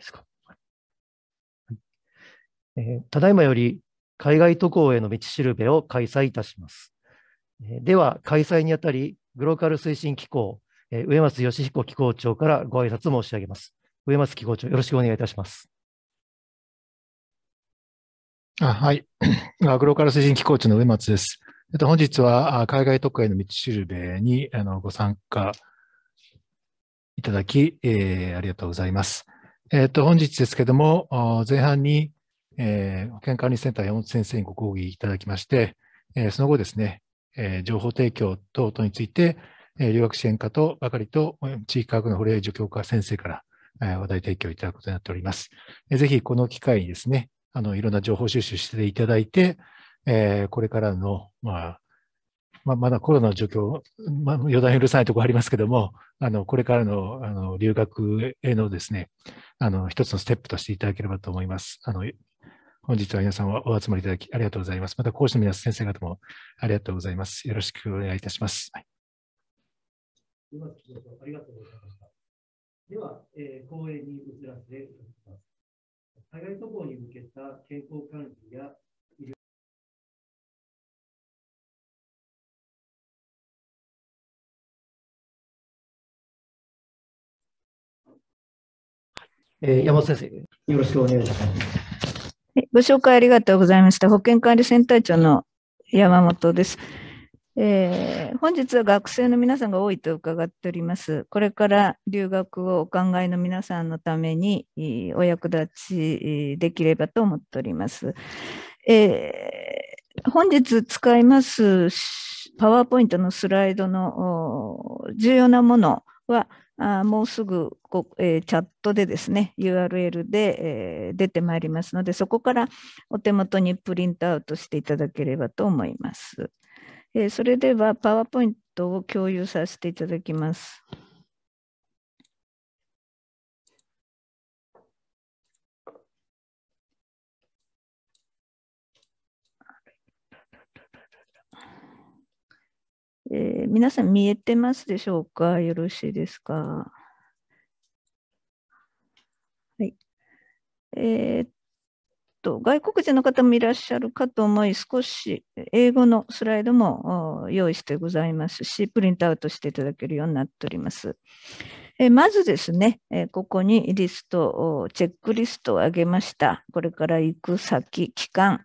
ですか。えー、ただいまより海外渡航への道しるべを開催いたします。えー、では、開催にあたり、グローカル推進機構、えー、植松義彦機構長からご挨拶申し上げます。植松機構長、よろしくお願いいたします。あはい。グローカル推進機構長の植松です。えっと、本日は海外渡航への道しるべにあのご参加いただき、えー、ありがとうございます。えっ、と、本日ですけども、前半に、えー、保健管理センター山本先生にご講義いただきまして、えー、その後ですね、えー、情報提供等々について、えー、留学支援課とばかりと地域科学の堀江助教科先生から、えー、話題提供いただくことになっております。えー、ぜひこの機会にですね、あのいろんな情報収集していただいて、えー、これからの、まあ、まあ、まだコロナの状況、まあ、予断許さないところありますけども、あの、これからの、あの、留学へのですね、あの、一つのステップとしていただければと思います。あの、本日は皆さんお集まりいただきありがとうございます。また講師の皆さん、先生方もありがとうございます。よろしくお願いいたします。はい、ありがとうございました。では、えー、講演に移らせていただきます。海外渡航に向けた健康管理やえー、山本先生、よろしくお願いします。ご紹介ありがとうございました。保健管理センター長の山本です。えー、本日は学生の皆さんが多いと伺っております。これから留学をお考えの皆さんのためにお役立ちできればと思っております。えー、本日使いますパワーポイントのスライドの重要なものは、あもうすぐこ、えー、チャットでですね、URL で、えー、出てまいりますので、そこからお手元にプリントアウトしていただければと思います。えー、それでは、パワーポイントを共有させていただきます。皆さん見えてますでしょうかよろしいですかはい。えー、っと、外国人の方もいらっしゃるかと思い、少し英語のスライドも用意してございますし、プリントアウトしていただけるようになっております。えまずですね、えここにリスト、チェックリストを挙げました。これから行く先、期間、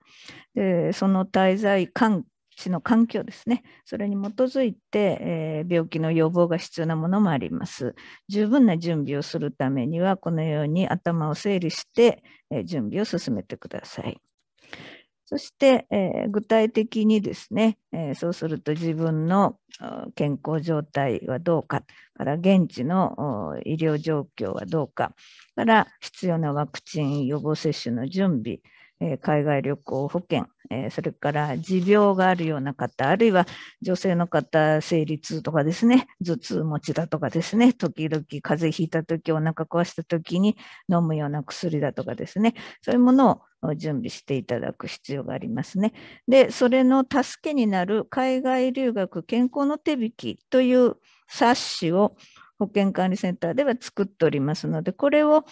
えその滞在間市の環境ですね。それに基づいて、えー、病気の予防が必要なものもあります。十分な準備をするためには、このように頭を整理して、えー、準備を進めてください。そして、えー、具体的にですね、えそうすると自分の健康状態はどうか、から現地の医療状況はどうか、から必要なワクチン予防接種の準備、え海外旅行保険、えそれから持病があるような方、あるいは女性の方、生理痛とかですね、頭痛持ちだとかですね、時々風邪ひいた時、お腹壊した時に飲むような薬だとかですね、そういうものを準備していただく必要がありますね。で、それの助けになる海外留学健康の手引きという冊子を保健管理センターでは作っておりますので、これを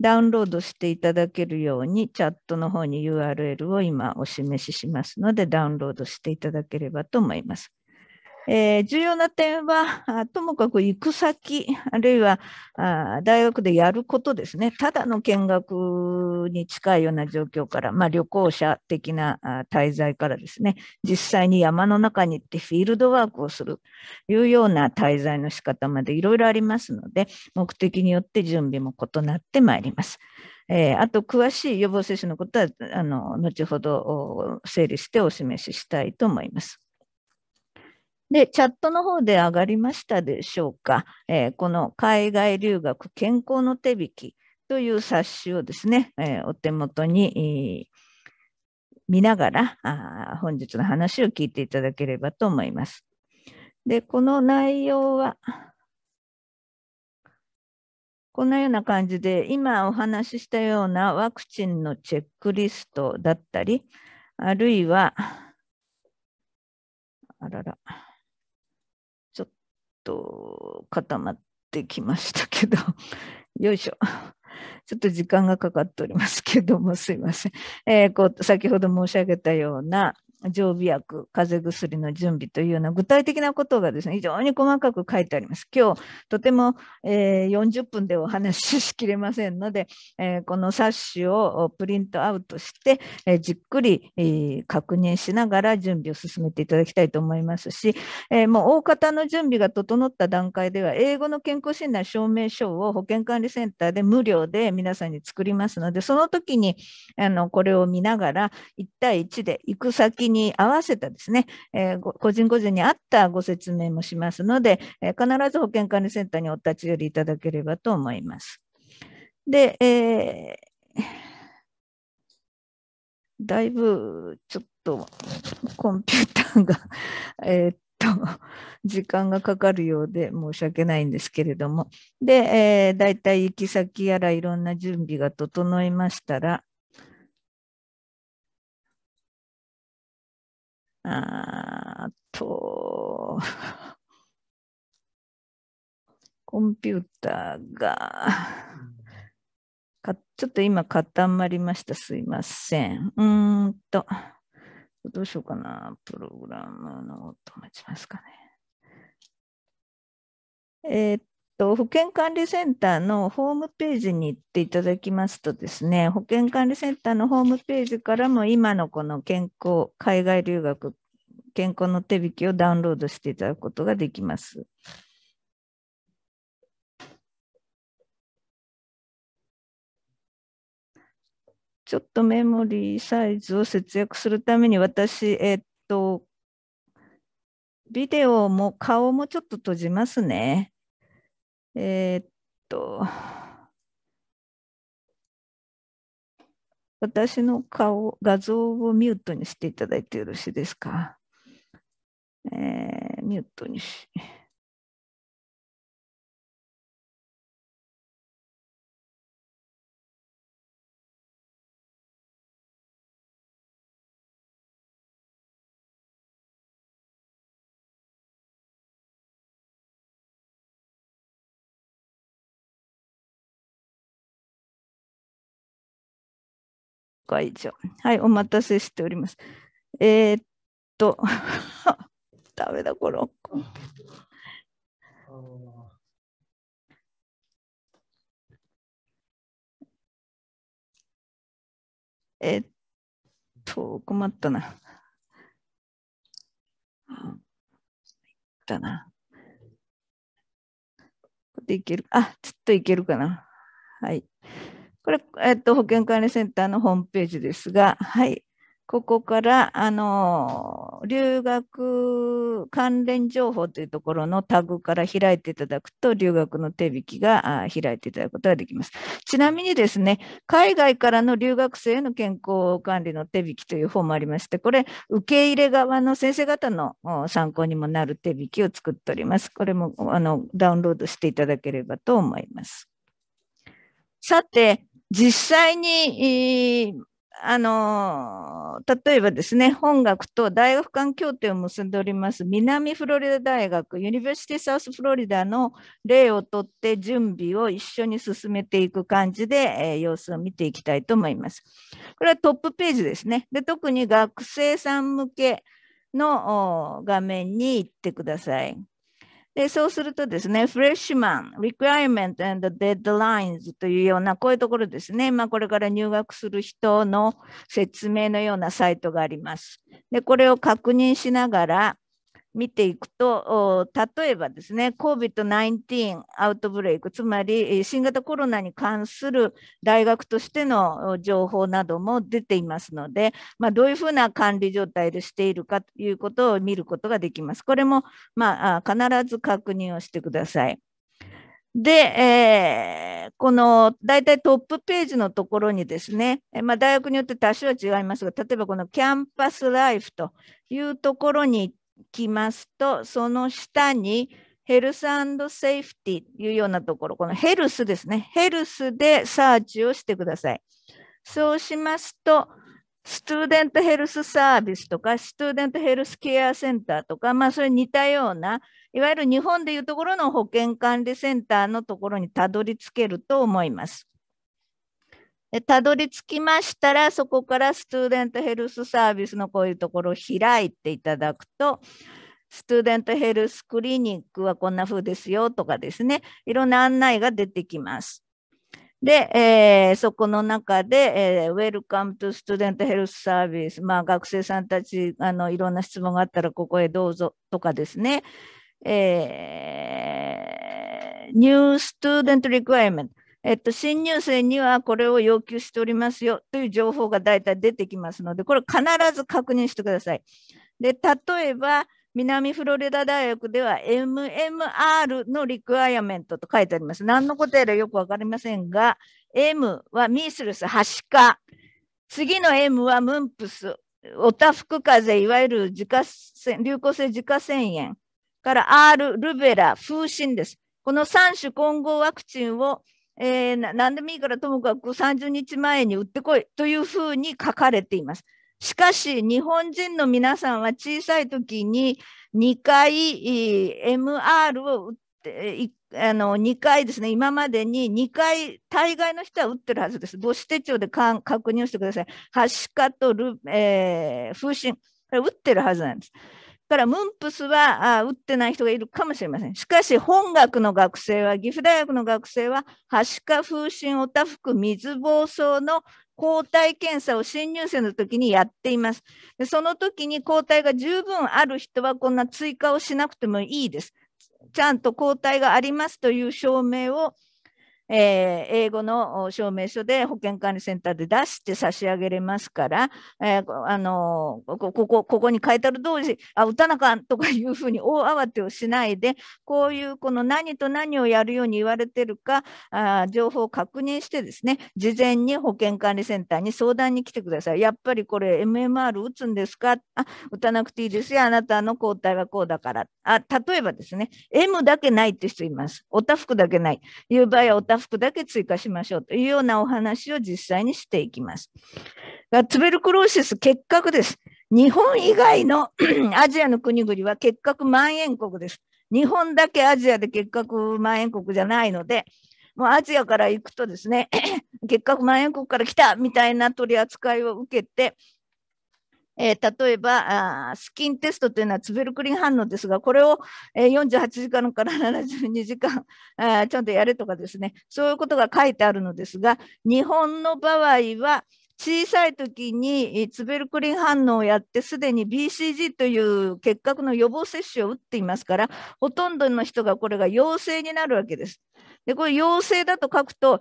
ダウンロードしていただけるようにチャットの方に URL を今お示ししますのでダウンロードしていただければと思います。えー、重要な点は、ともかく行く先、あるいはあ大学でやることですね、ただの見学に近いような状況から、まあ、旅行者的な滞在からですね、実際に山の中に行ってフィールドワークをするというような滞在の仕方までいろいろありますので、目的によって準備も異なってまいります。えー、あと詳しい予防接種のことはあの後ほど整理してお示ししたいと思います。で、チャットの方で上がりましたでしょうか。えー、この海外留学健康の手引きという冊子をですね、えー、お手元に、えー、見ながらあ、本日の話を聞いていただければと思います。で、この内容は、こんなような感じで、今お話ししたようなワクチンのチェックリストだったり、あるいは、あらら。と固まってきましたけど、よいしょ。ちょっと時間がかかっておりますけども、すいません。えー、こう先ほど申し上げたような、常備薬、風邪薬の準備というような具体的なことがですね、非常に細かく書いてあります。今日、とても、えー、40分でお話ししきれませんので、えー、この冊子をプリントアウトして、えー、じっくり、えー、確認しながら準備を進めていただきたいと思いますし、えー、もう大方の準備が整った段階では、英語の健康診断証明書を保健管理センターで無料で皆さんに作りますので、その時にあのこれを見ながら、1対1で行く先に合わせたですね、えー、個人個人に合ったご説明もしますので、え必ず保険管理センターにお立ち寄りいただければと思います。で、えー、だいぶちょっとコンピューターが えっと、時間がかかるようで申し訳ないんですけれども、で、えー、だいたい行き先やらいろんな準備が整いましたら、あと、コンピューターが、かちょっと今固まりました。すいません。うーんと、どうしようかな。プログラムの音待ちますかね。えー、っ保険管理センターのホームページに行っていただきますとですね、保険管理センターのホームページからも今のこの健康、海外留学、健康の手引きをダウンロードしていただくことができます。ちょっとメモリーサイズを節約するために私、えっと、ビデオも顔もちょっと閉じますね。えー、っと、私の顔、画像をミュートにしていただいてよろしいですか。えー、ミュートにし。会場。はい、お待たせしております。えー、っと、ダメだ、この。えっと、困ったな。だな。でいける。あ、ちょっといけるかな。はい。これ、えっと、保険管理センターのホームページですが、はい。ここから、あの、留学関連情報というところのタグから開いていただくと、留学の手引きが開いていただくことができます。ちなみにですね、海外からの留学生への健康管理の手引きという本もありまして、これ、受け入れ側の先生方の参考にもなる手引きを作っております。これも、あの、ダウンロードしていただければと思います。さて、実際に、あの、例えばですね、本学と大学間協定を結んでおります、南フロリダ大学、ユニバーシティサウスフロリダの例をとって準備を一緒に進めていく感じで、えー、様子を見ていきたいと思います。これはトップページですね。で、特に学生さん向けの画面に行ってください。で、そうするとですね、フレッシュマン、リクライメントデッドラインズというような、こういうところですね。まあ、これから入学する人の説明のようなサイトがあります。で、これを確認しながら、見ていくと例えばですね COVID-19 アウトブレイクつまり新型コロナに関する大学としての情報なども出ていますので、まあ、どういうふうな管理状態でしているかということを見ることができます。これも、まあ、必ず確認をしてください。で、えー、この大体トップページのところにですね、まあ、大学によって多少は違いますが、例えばこのキャンパスライフというところに行っきますと、その下にヘルスセーフティというようなところ、このヘルスですね。ヘルスでサーチをしてください。そうしますと、スチューデントヘルスサービスとか、スチューデントヘルスケアセンターとか、まあ、それ似たような、いわゆる日本でいうところの保健管理センターのところにたどり着けると思います。たどり着きましたら、そこからスチューデントヘルスサービスのこういうところを開いていただくと、スチューデントヘルスクリニックはこんな風ですよとかですね、いろんな案内が出てきます。で、えー、そこの中で、えー、Welcome to Student Health Service、まあ、学生さんたちあのいろんな質問があったらここへどうぞとかですね、えー、New Student Requirement えっと、新入生にはこれを要求しておりますよという情報が大体出てきますので、これ必ず確認してください。で、例えば、南フロリダ大学では MMR のリクワイアメントと書いてあります。何のことやらよくわかりませんが、M はミスルス、はしか。次の M はムンプス、オタフクカゼ、いわゆる自家流行性自家腺炎。から R、ルベラ、風疹です。この3種混合ワクチンをえー、何でもいいからともかく30日前に売ってこいというふうに書かれています。しかし、日本人の皆さんは小さい時に2回 MR を打って、あの2回ですね、今までに2回、大概の人は打ってるはずです。母子手帳で確認してください。はしかとル、えー、風疹、打ってるはずなんです。からムンプスはあ打ってない人がいるかもしれません。しかし本学の学生は、岐阜大学の学生は、はしか風疹おたふく水疱瘡の抗体検査を新入生の時にやっています。でその時に抗体が十分ある人はこんな追加をしなくてもいいです。ちゃんと抗体がありますという証明をえー、英語の証明書で保険管理センターで出して差し上げれますから、えー、あのー、ここここに書いてある同りあ打たなかんとかいうふうに大慌てをしないでこういうこの何と何をやるように言われてるかあ情報を確認してですね事前に保険管理センターに相談に来てください。やっぱりこれ MMR 打つんですかあ打たなくていいですよあなたの抗体はこうだからあ例えばですね M だけないって人いますおたふくだけないいう場合はおた服だけ追加しましょうというようなお話を実際にしていきます。がツベルクローシス結核です。日本以外の アジアの国々は結核蔓延国です。日本だけアジアで結核蔓延国じゃないので、もうアジアから行くとですね、結核蔓延国から来たみたいな取り扱いを受けて、えー、例えばあスキンテストというのはツベルクリン反応ですがこれを、えー、48時間から72時間あちゃんとやれとかですねそういうことが書いてあるのですが日本の場合は小さい時にツベルクリン反応をやってすでに BCG という結核の予防接種を打っていますからほとんどの人がこれが陽性になるわけです。でこれ陽性だと書くと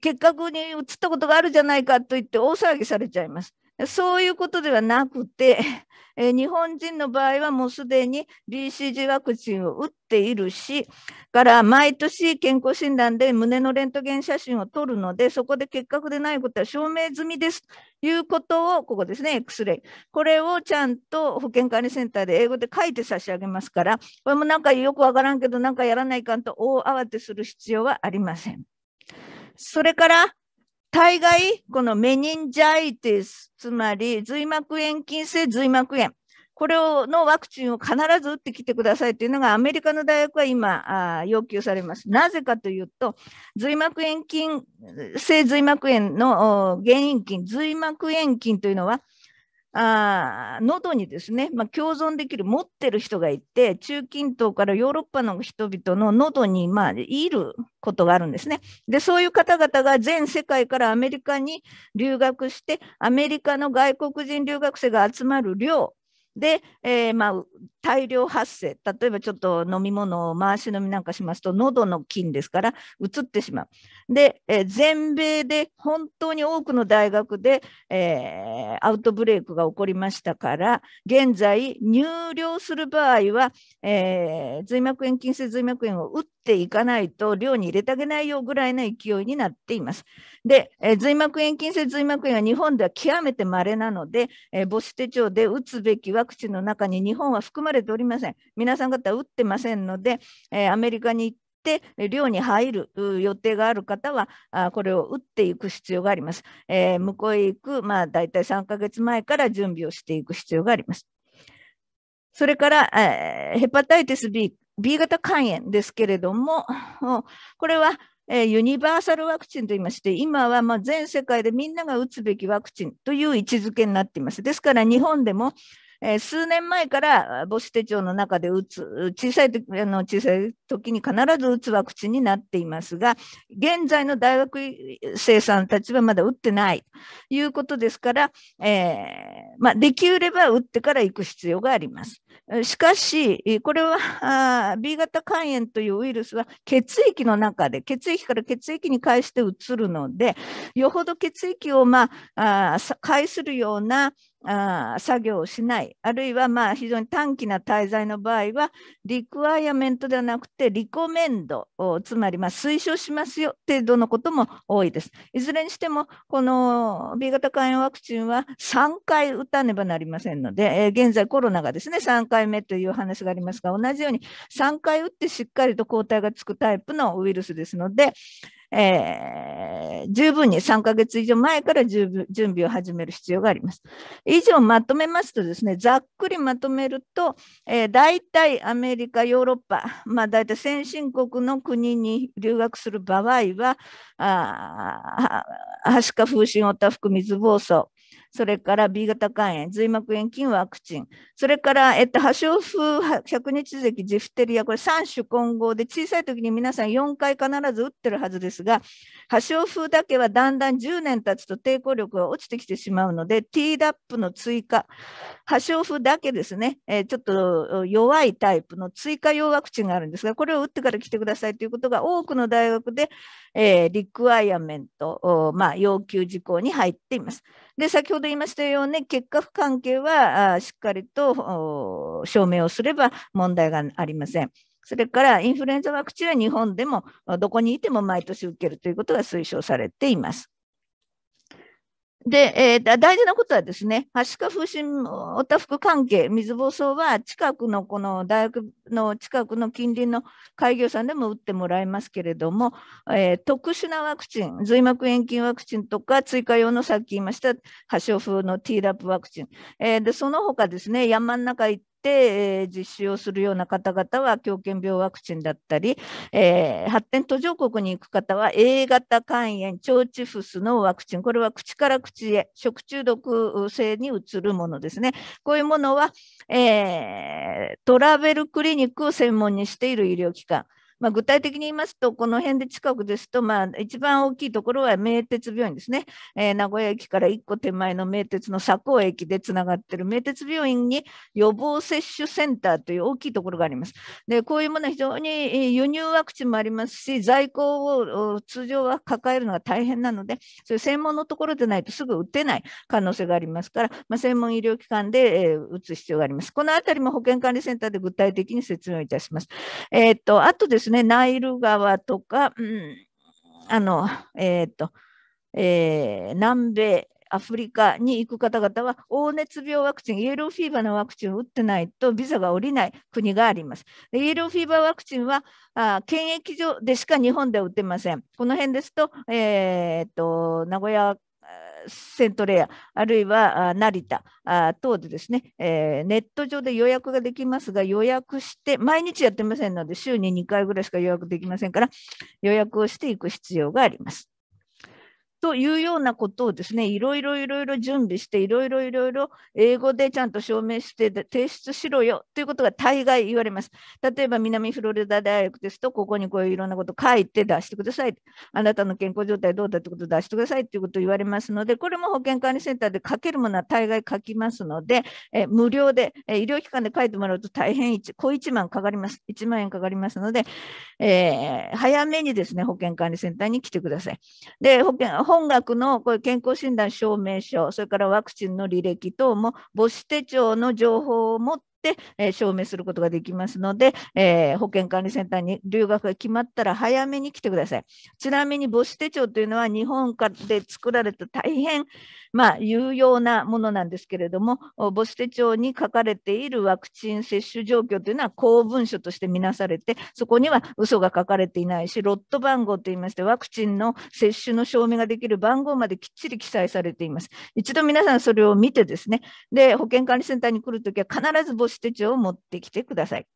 結核に移ったことがあるじゃないかと言って大騒ぎされちゃいます。そういうことではなくて、え日本人の場合はもうすでに BCG ワクチンを打っているし、から毎年健康診断で胸のレントゲン写真を撮るので、そこで結核でないことは証明済みですということを、ここですね、X-ray。これをちゃんと保健管理センターで英語で書いて差し上げますから、これもなんかよくわからんけど、なんかやらないかんと大慌てする必要はありません。それから、大概、このメニンジャイティス、つまり髄膜炎菌性髄膜炎。これをのワクチンを必ず打ってきてくださいというのがアメリカの大学は今あ要求されます。なぜかというと、髄膜炎菌、性髄膜炎の原因菌、髄膜炎菌というのはあ喉にですね、まあ、共存できる持ってる人がいて中近東からヨーロッパの人々の喉にまあいることがあるんですね。でそういう方々が全世界からアメリカに留学してアメリカの外国人留学生が集まる寮で、えー、まあ大量発生例えばちょっと飲み物を回し飲みなんかしますと喉の菌ですから移ってしまう。で、えー、全米で本当に多くの大学で、えー、アウトブレイクが起こりましたから現在入寮する場合は、えー、髄膜炎菌性髄膜炎を打っていかないと寮に入れてあげないよぐらいの勢いになっています。で、え髄膜炎菌性髄膜炎は日本では極めて稀なので、え母子手帳で打つべきワクチンの中に日本は含ままれておりません。皆さん方打ってませんので、えー、アメリカに行って寮に入る予定がある方はあこれを打っていく必要があります。えー、向こうへ行く、まあ、大体3ヶ月前から準備をしていく必要があります。それから、えー、ヘパタイテス B, B 型肝炎ですけれども、これはえー、ユニバーサルワクチンといいまして、今はま全世界でみんなが打つべきワクチンという位置づけになっています。ですから日本でも、えー、数年前から母子手帳の中で打つ、小さい時あの小さい時に必ず打つワクチンになっていますが、現在の大学生さんたちはまだ打ってないということですから、えー、まあ、できれば打ってから行く必要があります。しかし、これは B 型肝炎というウイルスは血液の中で、血液から血液に介して移つるので、よほど血液を、まあ、介するようなあ作業をしない、あるいはまあ非常に短期な滞在の場合は、リクワイアメントではなくて、リコメンド、つまりま推奨しますよ程度のことも多いです。いずれにしても、この B 型肝炎ワクチンは3回打たねばなりませんので、え現在コロナがですね、3回目という話がありますが、同じように3回打ってしっかりと抗体がつくタイプのウイルスですので、えー、十分に3ヶ月以上前から準備を始める必要があります。以上まとめますとですね、ざっくりまとめると、えー、大体アメリカ、ヨーロッパ、まあ、大体先進国の国に留学する場合は、あはしか風疹、おたふく、水暴走、それから B 型肝炎、髄膜炎菌ワクチン、それから、えっと、破傷風、百日咳、ジフテリア、これ3種混合で、小さい時に皆さん4回必ず打ってるはずですが、破傷風だけはだんだん10年経つと抵抗力が落ちてきてしまうので、TDAP の追加、破傷風だけですね、えー、ちょっと弱いタイプの追加用ワクチンがあるんですが、これを打ってから来てくださいということが多くの大学で、えー、リクワイアメント、まあ、要求事項に入っています。で、先ほど言いましたように、結果不関係はしっかりと証明をすれば問題がありません。それからインフルエンザワクチンは日本でもどこにいても毎年受けるということが推奨されています。で、えー、大事なことはですね、はしか風神おたふく関係、水ぼうそうは近くのこの大学の近くの近隣の開業さんでも打ってもらいますけれども、えー、特殊なワクチン、髄膜炎菌ワクチンとか、追加用のさっき言いました、発症風の T ラップワクチン、えー、でその他ですね、山の中行っして実施をするような方々は狂犬病ワクチンだったり、えー、発展途上国に行く方は A 型肝炎、腸チフスのワクチン、これは口から口へ食中毒性にうつるものですね。こういうものは、えー、トラベルクリニックを専門にしている医療機関、まあ、具体的に言いますと、この辺で近くですと、まあ、一番大きいところは名鉄病院ですね、えー、名古屋駅から1個手前の名鉄の佐向駅でつながっている名鉄病院に予防接種センターという大きいところがあります。でこういうものは非常に輸入ワクチンもありますし、在庫を通常は抱えるのが大変なので、そういう専門のところでないとすぐ打てない可能性がありますから、まあ、専門医療機関で、えー、打つ必要があります。この辺りも保健管理センターで具体的に説明いたします。えー、っとあとですですね、ナイル川とか、うん、あの、えっ、ー、と、えー、南米、アフリカに行く方々は、黄熱病ワクチン、イエローフィーバーのワクチンを打ってないとビザが下りない国があります。イエローフィーバーワクチンは、あ検疫所でしか日本では打てません。この辺ですと、えー、と、名古屋セントレア、あるいは成田等でですね、えー、ネット上で予約ができますが、予約して、毎日やってませんので、週に2回ぐらいしか予約できませんから、予約をしていく必要があります。というようなことをですね、いろいろいろいろ準備して、いろいろいろいろ英語でちゃんと証明して提出しろよということが大概言われます。例えば南フロリダ大学ですと、ここにこういういろんなこと書いて出してください。あなたの健康状態どうだということを出してくださいということを言われますので、これも保健管理センターで書けるものは大概書きますので、え無料で、え医療機関で書いてもらうと大変小1万かかります。1万円かかりますので、えー、早めにですね、保健管理センターに来てください。で保健本学のこれ健康診断証明書、それからワクチンの履歴等も母子手帳の情報を持っ、え証明することができますので、えー、保険管理センターに留学が決まったら早めに来てください。ちなみに母子手帳というのは日本で作られた大変、まあ、有用なものなんですけれども、母子手帳に書かれているワクチン接種状況というのは公文書として見なされて、そこには嘘が書かれていないし、ロット番号といいまして、ワクチンの接種の証明ができる番号まできっちり記載されています。一度皆さんそれを見てですね、で保健管理センターに来るときは必ず母捨て帳を持ってきてください。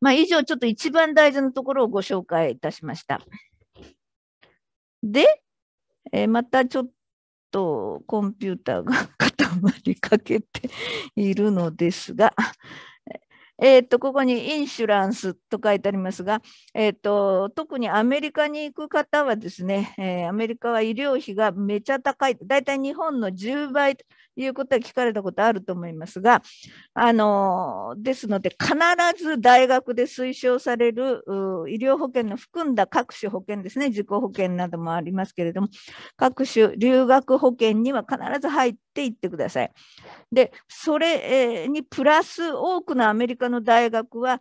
まあ、以上、ちょっと一番大事なところをご紹介いたしました。で、えー、またちょっとコンピューターが 固まりかけているのですが、えーと、とここにインシュランスと書いてありますが、えーと、と特にアメリカに行く方はですね、えー、アメリカは医療費がめちゃ高い、だいたい日本の10倍いうことは聞かれたことあると思いますが、あのですので、必ず大学で推奨される医療保険の含んだ各種保険ですね、自己保険などもありますけれども、各種留学保険には必ず入っていってください。で、それにプラス多くのアメリカの大学は、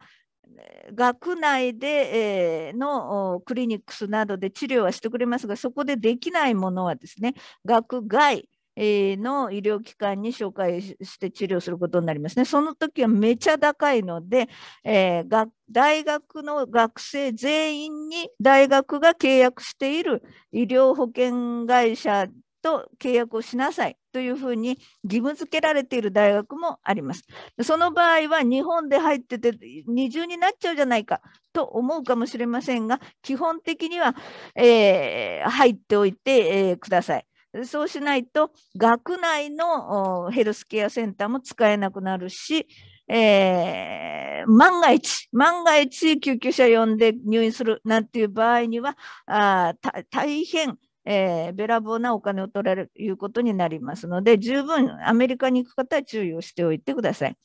学内でのクリニックスなどで治療はしてくれますが、そこでできないものはですね、学外、の医療機関に紹介して治療することになりますね。その時はめちゃ高いので、えー、大学の学生全員に大学が契約している医療保険会社と契約をしなさいというふうに義務付けられている大学もあります。その場合は日本で入ってて二重になっちゃうじゃないかと思うかもしれませんが、基本的には、えー、入っておいて、えー、ください。そうしないと学内のヘルスケアセンターも使えなくなるし、えー、万が一、万が一救急車呼んで入院するなんていう場合には、あ大変、えー、べらぼうなお金を取られるということになりますので、十分アメリカに行く方は注意をしておいてください。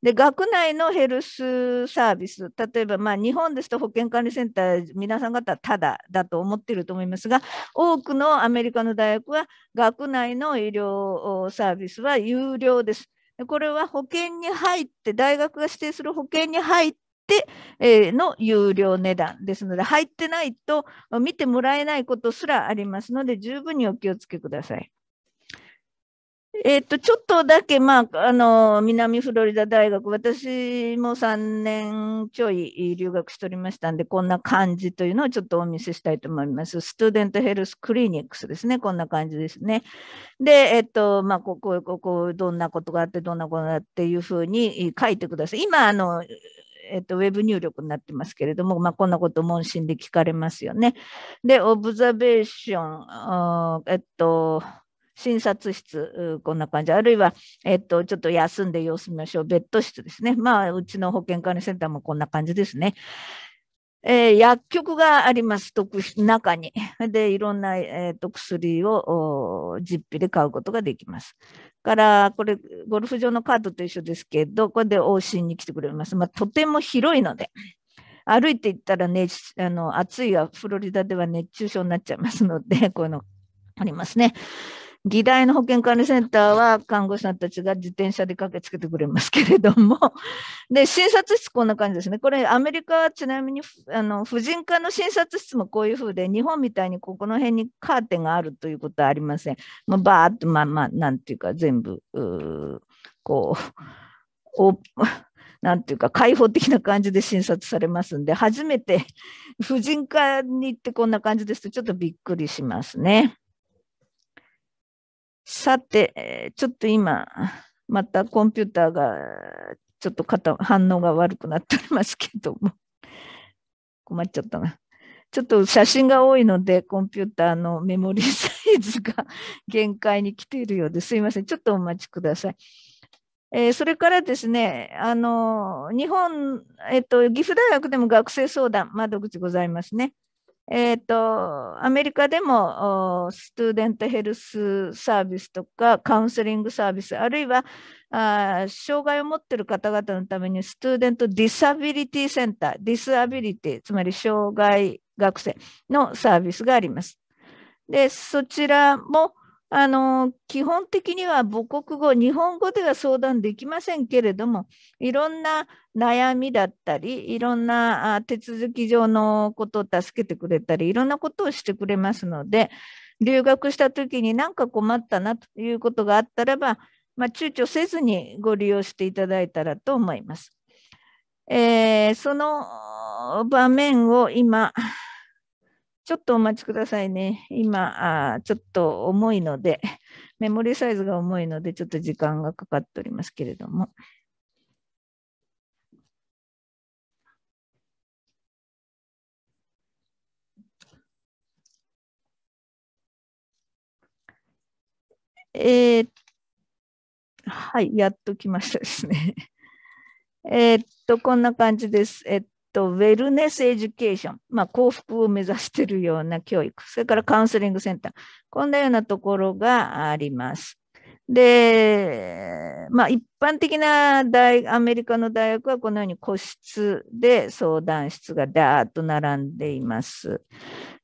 で学内のヘルスサービス、例えば、まあ、日本ですと保健管理センター、皆さん方はただだと思っていると思いますが、多くのアメリカの大学は学内の医療サービスは有料です。これは保険に入って、大学が指定する保険に入って、の有料値段ですので、入ってないと見てもらえないことすらありますので、十分にお気をつけください。えっ、と、ちょっとだけ、まあ、あの、南フロリダ大学、私も3年ちょい留学しておりましたんで、こんな感じというのをちょっとお見せしたいと思います。スチューデントヘルスクリニックスですね。こんな感じですね。で、えっ、と、まあ、ここ、ここ、どんなことがあって、どんなことがあっていうふうに書いてください。今、あの、えっと、ウェブ入力になってますけれども、まあ、こんなこと問診で聞かれますよね。で、オブザベーション、えっと、診察室、こんな感じ、あるいは、えっと、ちょっと休んで様子見ましょう、ベッド室ですね。まあ、うちの保健管理センターもこんな感じですね。えー、薬局があります、中に。で、いろんな、えー、と薬を実費で買うことができます。から、これ、ゴルフ場のカードと一緒ですけど、これで往診に来てくれます。まあ、とても広いので、歩いていったらね、あの暑いはフロリダでは熱中症になっちゃいますので、こういうのありますね。議題の保健管理センターは看護師さんたちが自転車で駆けつけてくれますけれども、で、診察室こんな感じですね。これ、アメリカはちなみに、あの、婦人科の診察室もこういう風で、日本みたいにここの辺にカーテンがあるということはありません。まあ、バーっと、まあまあ、なんていうか、全部、うこう、お、なんていうか開放的な感じで診察されますんで、初めて婦人科に行ってこんな感じですと、ちょっとびっくりしますね。さて、ちょっと今、またコンピューターがちょっと肩反応が悪くなっておりますけども、困っちゃったな。ちょっと写真が多いので、コンピューターのメモリーサイズが 限界に来ているようですいません。ちょっとお待ちください。えー、それからですね、あの、日本、えっと、岐阜大学でも学生相談窓口ございますね。えーと、アメリカでもスチューデントヘルスサービスとかカウンセリングサービスあるいはあ障害を持っている方々のためにスチューデントディサビリティセンターディスアビリティつまり障害学生のサービスがあります。でそちらもあの基本的には母国語日本語では相談できませんけれどもいろんな悩みだったりいろんな手続き上のことを助けてくれたりいろんなことをしてくれますので留学した時に何か困ったなということがあったらば、まあ、躊躇せずにご利用していただいたらと思います。えー、その場面を今ちょっとお待ちくださいね。今、あちょっと重いので、メモリサイズが重いので、ちょっと時間がかかっておりますけれども。えー、はい、やっと来ましたですね。えっと、こんな感じです。えっと、ウェルネスエデュケーション。まあ、幸福を目指しているような教育。それからカウンセリングセンター。こんなようなところがあります。で、まあ、一般的な大アメリカの大学はこのように個室で相談室がダーッと並んでいます。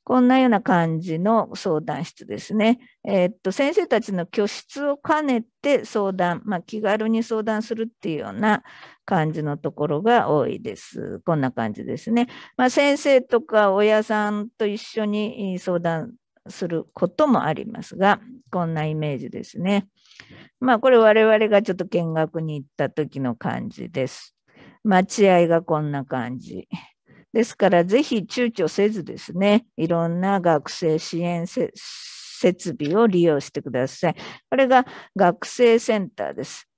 こんなような感じの相談室ですね。えー、っと、先生たちの居室を兼ねて相談、まあ、気軽に相談するっていうような感じのところが多いです。こんな感じですね。まあ、先生とか親さんと一緒に相談することもありますが、こんなイメージですね。まあ、これ我々がちょっと見学に行った時の感じです。待合がこんな感じ。ですから、ぜひ躊躇せずですね、いろんな学生支援設備を利用してください。これが学生センターです。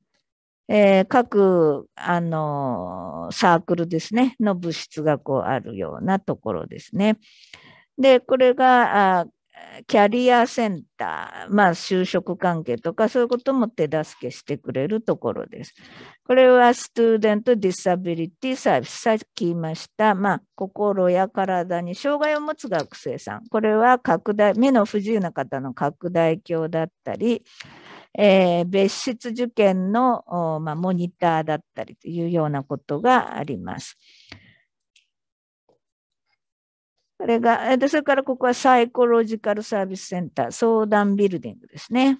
えー、各、あのー、サークルですね、の物質がこうあるようなところですね。で、これが、キャリアセンター、まあ、就職関係とか、そういうことも手助けしてくれるところです。これは、ス d i ーデント・ディ t ビリティ・サービス。さっき言いました、まあ、心や体に障害を持つ学生さん。これは、拡大、目の不自由な方の拡大鏡だったり、えー、別室受験の、まあ、モニターだったりというようなことがあります。それが、えっと、それからここはサイコロジカルサービスセンター、相談ビルディングですね。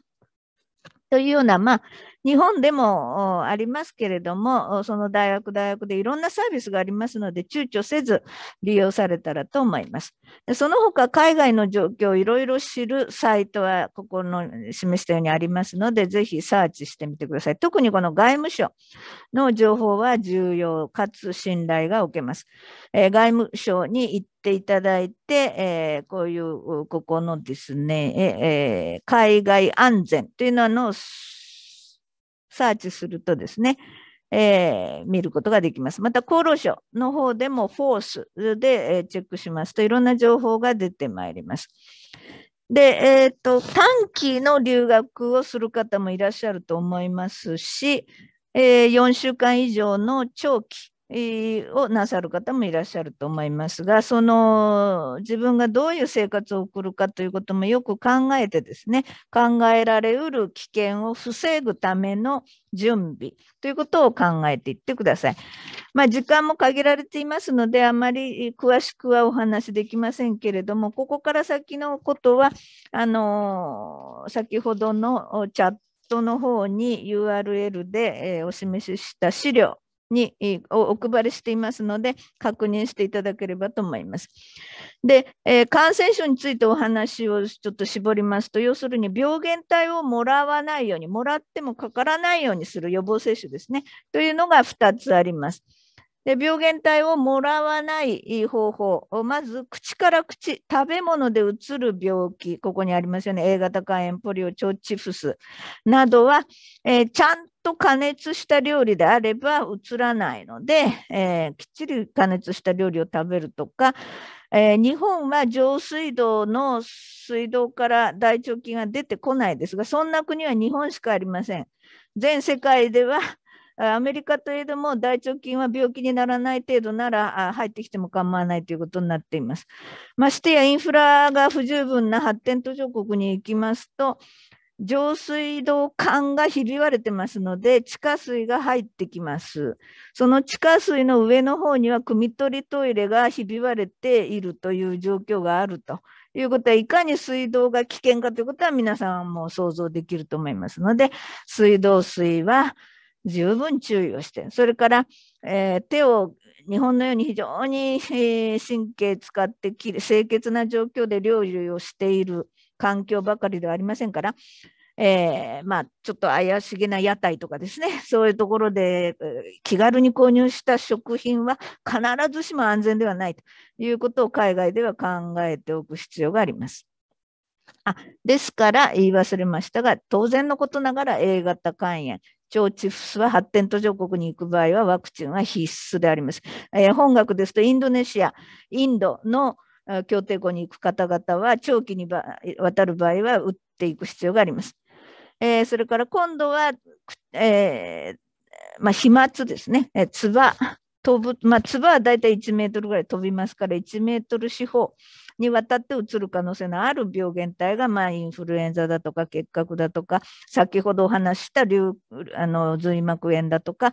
というような、まあ、日本でもありますけれども、その大学大学でいろんなサービスがありますので、躊躇せず利用されたらと思います。その他、海外の状況をいろいろ知るサイトは、ここの示したようにありますので、ぜひサーチしてみてください。特にこの外務省の情報は重要かつ信頼が受けます。えー、外務省に行っていただいて、えー、こういう、ここのですね、えー、海外安全というののサーチするとですね、えー、見ることができます。また厚労省の方でもフォースで、えチェックしますといろんな情報が出てまいります。で、えっ、ー、と、短期の留学をする方もいらっしゃると思いますし、えー、4週間以上の長期をなさる方もいらっしゃると思いますが、その自分がどういう生活を送るかということもよく考えてですね、考えられうる危険を防ぐための準備ということを考えていってください。まあ、時間も限られていますので、あまり詳しくはお話しできませんけれども、ここから先のことは、あの先ほどのチャットの方に URL で、えお示しした資料にお配りしていますので確認していただければと思います。で、えー、感染症についてお話をちょっと絞りますと要するに病原体をもらわないようにもらってもかからないようにする予防接種ですねというのが2つあります。で病原体をもらわない方法まず口から口食べ物でうつる病気ここにありますよね A 型肝炎ポリオ腸チフスなどは、えー、ちゃんと加熱した料理であれば映らないので、えー、きっちり加熱した料理を食べるとか、えー、日本は上水道の水道から大腸菌が出てこないですがそんな国は日本しかありません。全世界ではアメリカといえども大腸菌は病気にならない程度なら入ってきても構わないということになっています。ましてやインフラが不十分な発展途上国に行きますと上水道管がひび割れてますので、地下水が入ってきます。その地下水の上の方には、汲み取りトイレがひび割れているという状況があるということは、いかに水道が危険かということは、皆さんも想像できると思いますので、水道水は十分注意をして、それから、えー、手を日本のように非常に、え神経使って清潔な状況で料理をしている環境ばかりではありませんから、えー、まあ、ちょっと怪しげな屋台とかですね そういうところで気軽に購入した食品は必ずしも安全ではないということを海外では考えておく必要があります。あですから言い忘れましたが当然のことながら A 型肝炎腸チフスは発展途上国に行く場合はワクチンは必須であります。えー、本学ですとインドネシア、インドの協定後に行く方々は長期にわたる場合は打っていく必要があります。えー、それから今度は、えーまあ、飛沫ですね、えー、唾飛ぶ、まあ、唾はだいたい1メートルぐらい飛びますから1メートル四方。にわたってうつる可能性のある病原体が、まあ、インフルエンザだとか結核だとか先ほどお話した髄膜炎だとか、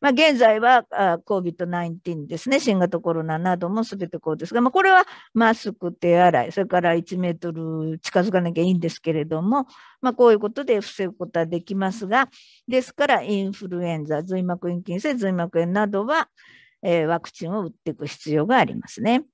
まあ、現在は COVID-19 ですね新型コロナなどもすべてこうですが、まあ、これはマスク手洗いそれから1メートル近づかなきゃいいんですけれども、まあ、こういうことで防ぐことはできますがですからインフルエンザ髄膜炎菌性髄膜炎などは、ワクチンを打っていく必要がありますね。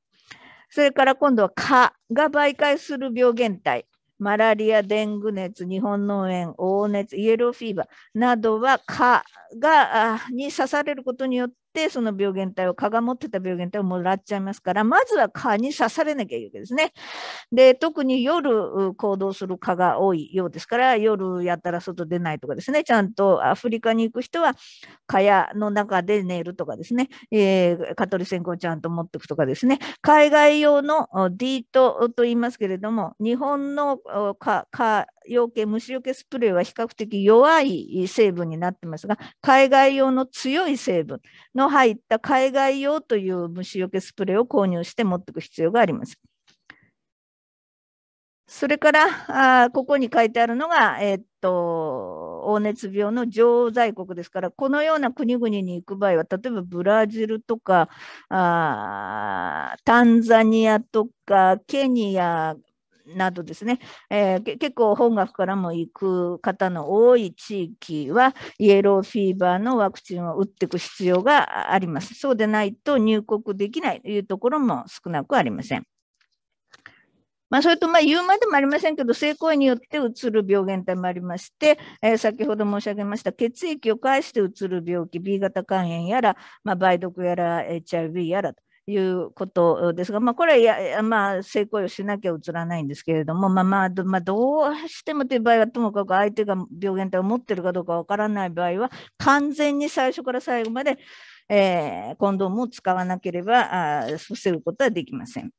それから今度は蚊が媒介する病原体、マラリア、デング熱、日本脳炎、黄熱、イエローフィーバーなどは蚊がに刺されることによってってその病原体を蚊が持ってた病原体をもらっちゃいますからまずは蚊に刺されなきゃいいわけですね。で特に夜行動する蚊が多いようですから夜やったら外出ないとかですねちゃんとアフリカに行く人は蚊帳の中で寝るとかですね、えー、蚊取り線香をちゃんと持っていくとかですね海外用のディートと言いますけれども日本の蚊養鶏、虫除けスプレーは比較的弱い成分になってますが、海外用の強い成分の入った海外用という虫除けスプレーを購入して持っていく必要があります。それから、あここに書いてあるのが、えー、っと、黄熱病の常在国ですから、このような国々に行く場合は、例えばブラジルとか、あタンザニアとか、ケニア、などですね、えー、結構本学からも行く方の多い地域は、イエローフィーバーのワクチンを打っていく必要があります。そうでないと入国できないというところも少なくありません。まあ、それとまあ言うまでもありませんけど、性行為によってうつる病原体もありまして、えー、先ほど申し上げました血液を介してうつる病気、B 型肝炎やら、まあ、梅毒やら、HIV やらということですが、まあ、これはや、まあ、性行為をしなきゃうつらないんですけれども、まあまあまあ、どうしてもという場合はともかく相手が病原体を持ってるかどうかわからない場合は完全に最初から最後まで、えー、コンドームを使わなければあ防ぐことはできません。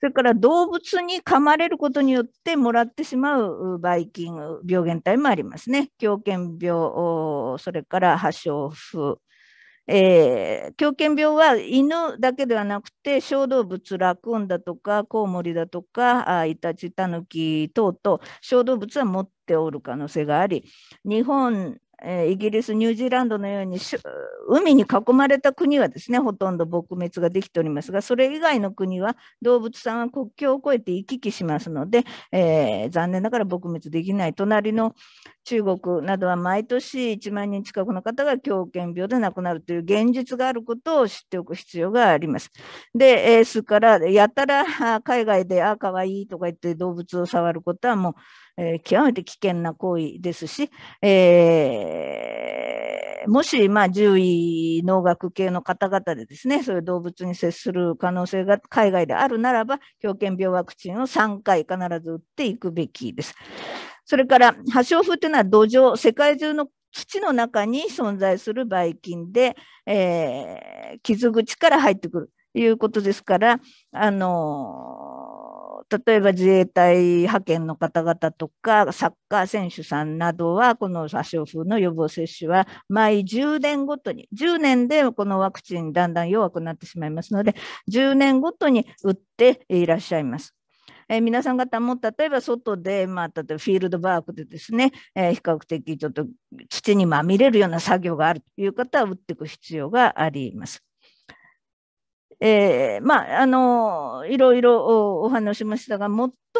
それから動物に噛まれることによってもらってしまうバイキング病原体もありますね。狂犬病、それから破傷風。えー、狂犬病は犬だけではなくて小動物ラクーンだとかコウモリだとかあイタチタヌキ等々小動物は持っておる可能性があり日本えイギリス、ニュージーランドのように海に囲まれた国はですね、ほとんど撲滅ができておりますが、それ以外の国は動物さんは国境を越えて行き来しますので、えー、残念ながら撲滅できない。隣の中国などは毎年1万人近くの方が狂犬病で亡くなるという現実があることを知っておく必要があります。で、えそれから、やたら海外で、あ、かわいいとか言って動物を触ることはもう、えー、極めて危険な行為ですし、えー、もし、まあ、獣医、農学系の方々でですね、そういう動物に接する可能性が海外であるならば、狂犬病ワクチンを3回必ず打っていくべきです。それから、破傷風というのは土壌、世界中の土の中に存在するばい菌で、えー、傷口から入ってくるということですから、あのー例えば自衛隊派遣の方々とか、サッカー選手さんなどは、この破傷風の予防接種は、毎10年ごとに、10年でこのワクチンだんだん弱くなってしまいますので、10年ごとに打っていらっしゃいます。えー、皆さん方も例えば外で、まあ、例えばフィールドワークでですね、えー、比較的ちょっと土にまみれるような作業があるという方は打っていく必要があります。えー、まあ、あのいろいろお話しましたが、最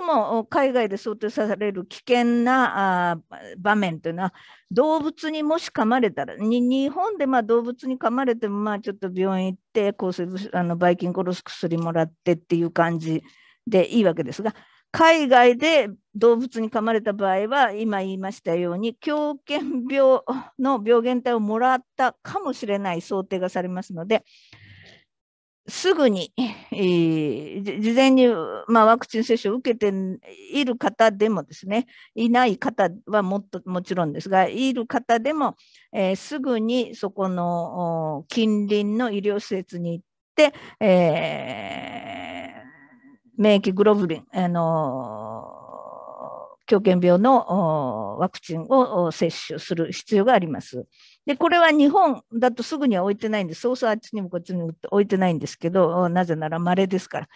も海外で想定される危険な場面というのは、動物にもし噛まれたら、日本でまあ動物に噛まれても、まあ、ちょっと病院行って、抗生あのばい菌殺す薬もらってっていう感じでいいわけですが、海外で動物に噛まれた場合は、今言いましたように、狂犬病の病原体をもらったかもしれない想定がされますので、すぐに、えー、事前に、まあ、ワクチン接種を受けている方でもですね、いない方はもっともちろんですが、いる方でも、えー、すぐにそこの近隣の医療施設に行って、えー、免疫グロブリン、あの狂犬病のワクチンを接種する必要があります。で、これは日本だとすぐには置いてないんです。そうそうあっちにもこっちにも置いてないんですけど、なぜなら稀ですから。